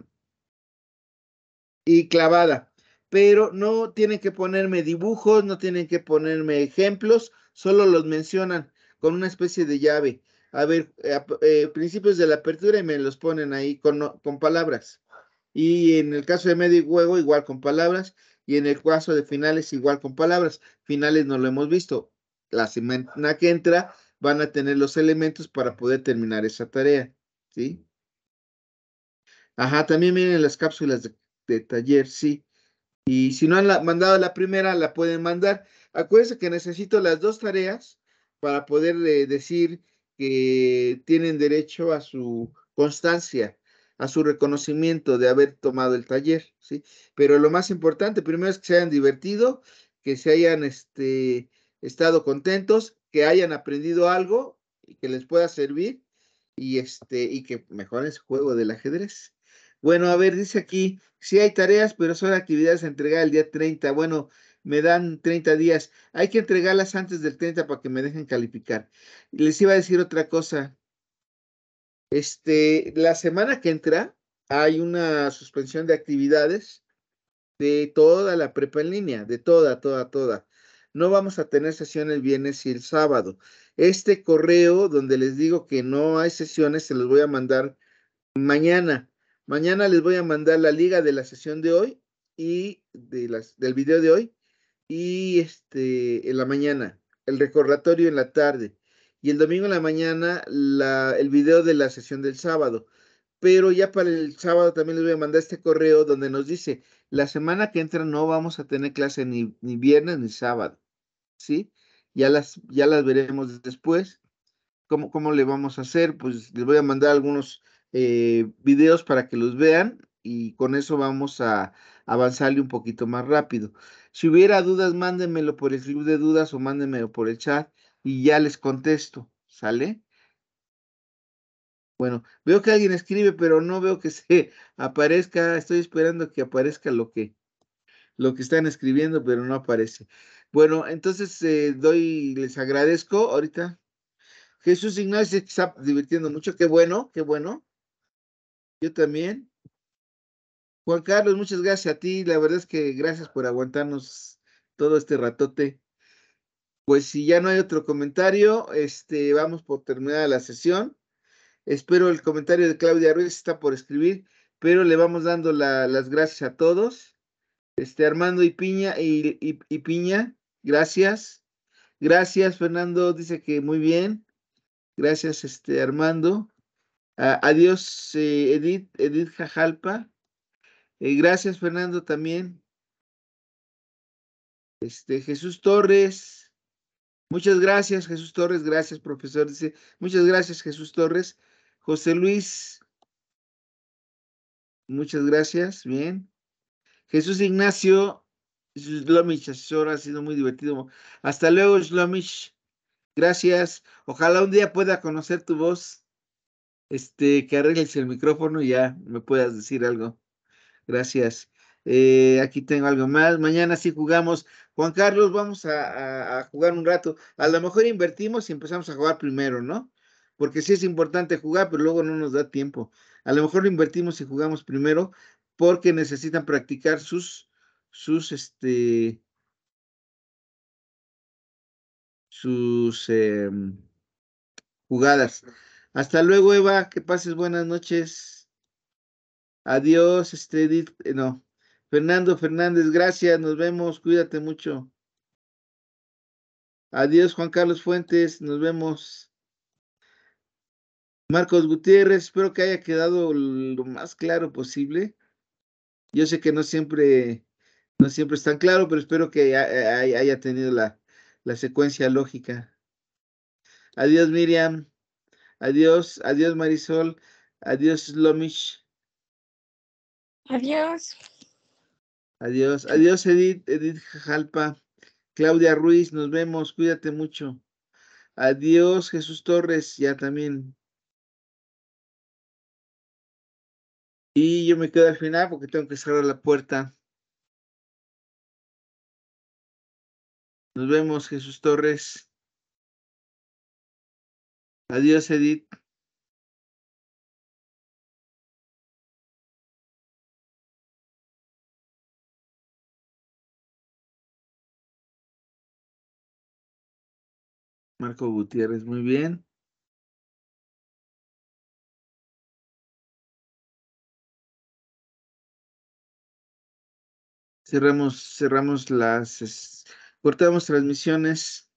y clavada. Pero no tienen que ponerme dibujos, no tienen que ponerme ejemplos, solo los mencionan con una especie de llave a ver, eh, eh, principios de la apertura y me los ponen ahí con, palabras. Y en el caso de medio y juego, igual con palabras. Y en el caso de finales, igual con palabras. Finales no lo hemos visto. La semana que entra van a tener los elementos para poder terminar esa tarea. ¿Sí? Ajá, también miren las cápsulas de, taller, sí. Y si no han mandado la primera, la pueden mandar. Acuérdense que necesito las dos tareas para poder eh, decir que tienen derecho a su constancia, a su reconocimiento de haber tomado el taller, ¿sí? Pero lo más importante, primero es que se hayan divertido, que se hayan este, estado contentos, que hayan aprendido algo y que les pueda servir y, este, y que mejoren su juego del ajedrez. Bueno, a ver, dice aquí, sí hay tareas, pero son actividades a el día 30. Bueno, me dan 30 días. Hay que entregarlas antes del 30 para que me dejen calificar. Les iba a decir otra cosa. Este, la semana que entra hay una suspensión de actividades de toda la prepa en línea, de toda, toda, toda. No vamos a tener sesiones el viernes y el sábado. Este correo donde les digo que no hay sesiones se los voy a mandar mañana. Mañana les voy a mandar la liga de la sesión de hoy y de las, del video de hoy y este, en la mañana, el recordatorio en la tarde y el domingo en la mañana el video de la sesión del sábado. Pero ya para el sábado también les voy a mandar este correo donde nos dice, la semana que entra no vamos a tener clase ni, viernes ni sábado, ¿sí? Ya las, ya las veremos después. ¿Cómo, ¿Cómo le vamos a hacer? Pues les voy a mandar algunos eh, videos para que los vean y con eso vamos a avanzarle un poquito más rápido. Si hubiera dudas, mándenmelo por el club de dudas o mándenmelo por el chat y ya les contesto, ¿sale? Bueno, veo que alguien escribe, pero no veo que se aparezca. Estoy esperando que aparezca lo que, lo que están escribiendo, pero no aparece. Bueno, entonces eh, doy, les agradezco ahorita. Jesús Ignacio está divirtiendo mucho. Qué bueno, qué bueno. Yo también. Juan Carlos, muchas gracias a ti. La verdad es que gracias por aguantarnos todo este ratote. Pues si ya no hay otro comentario, este, vamos por terminada la sesión. Espero el comentario de Claudia Ruiz está por escribir, pero le vamos dando las gracias a todos. Este, Armando y Piña, y, gracias. Gracias, Fernando, dice que muy bien. Gracias, este, Armando. adiós, eh, Edith, Edith Jajalpa. Eh, gracias, Fernando, también. Este, Jesús Torres. Muchas gracias, Jesús Torres. Gracias, profesor. Dice, muchas gracias, Jesús Torres. José Luis. Muchas gracias. Bien. Jesús Ignacio. Slomich, asesor, ha sido muy divertido. Hasta luego, Slomich. Gracias. Ojalá un día pueda conocer tu voz. Este, que arregles el micrófono y ya me puedas decir algo. Gracias. Eh, aquí tengo algo más. Mañana sí jugamos. Juan Carlos, vamos a, jugar un rato. A lo mejor invertimos y empezamos a jugar primero, ¿no? Porque sí es importante jugar, pero luego no nos da tiempo. A lo mejor invertimos y jugamos primero porque necesitan practicar sus, sus, este, sus em, jugadas. Hasta luego, Eva. Que pases buenas noches. Adiós, este, eh, no. Fernando Fernández, gracias, nos vemos, cuídate mucho. Adiós, Juan Carlos Fuentes, nos vemos. Marcos Gutiérrez, espero que haya quedado lo más claro posible. Yo sé que no siempre, no siempre es tan claro, pero espero que haya, tenido la, la secuencia lógica. Adiós, Miriam. Adiós, adiós, Marisol. Adiós, Lomish. Adiós. Adiós, adiós Edith, Edith Jalpa, Claudia Ruiz, nos vemos, cuídate mucho. Adiós Jesús Torres, ya también. Y yo me quedo al final porque tengo que cerrar la puerta. Nos vemos Jesús Torres. Adiós Edith. Marco Gutiérrez, muy bien. Cerramos, cerramos las, cortamos transmisiones.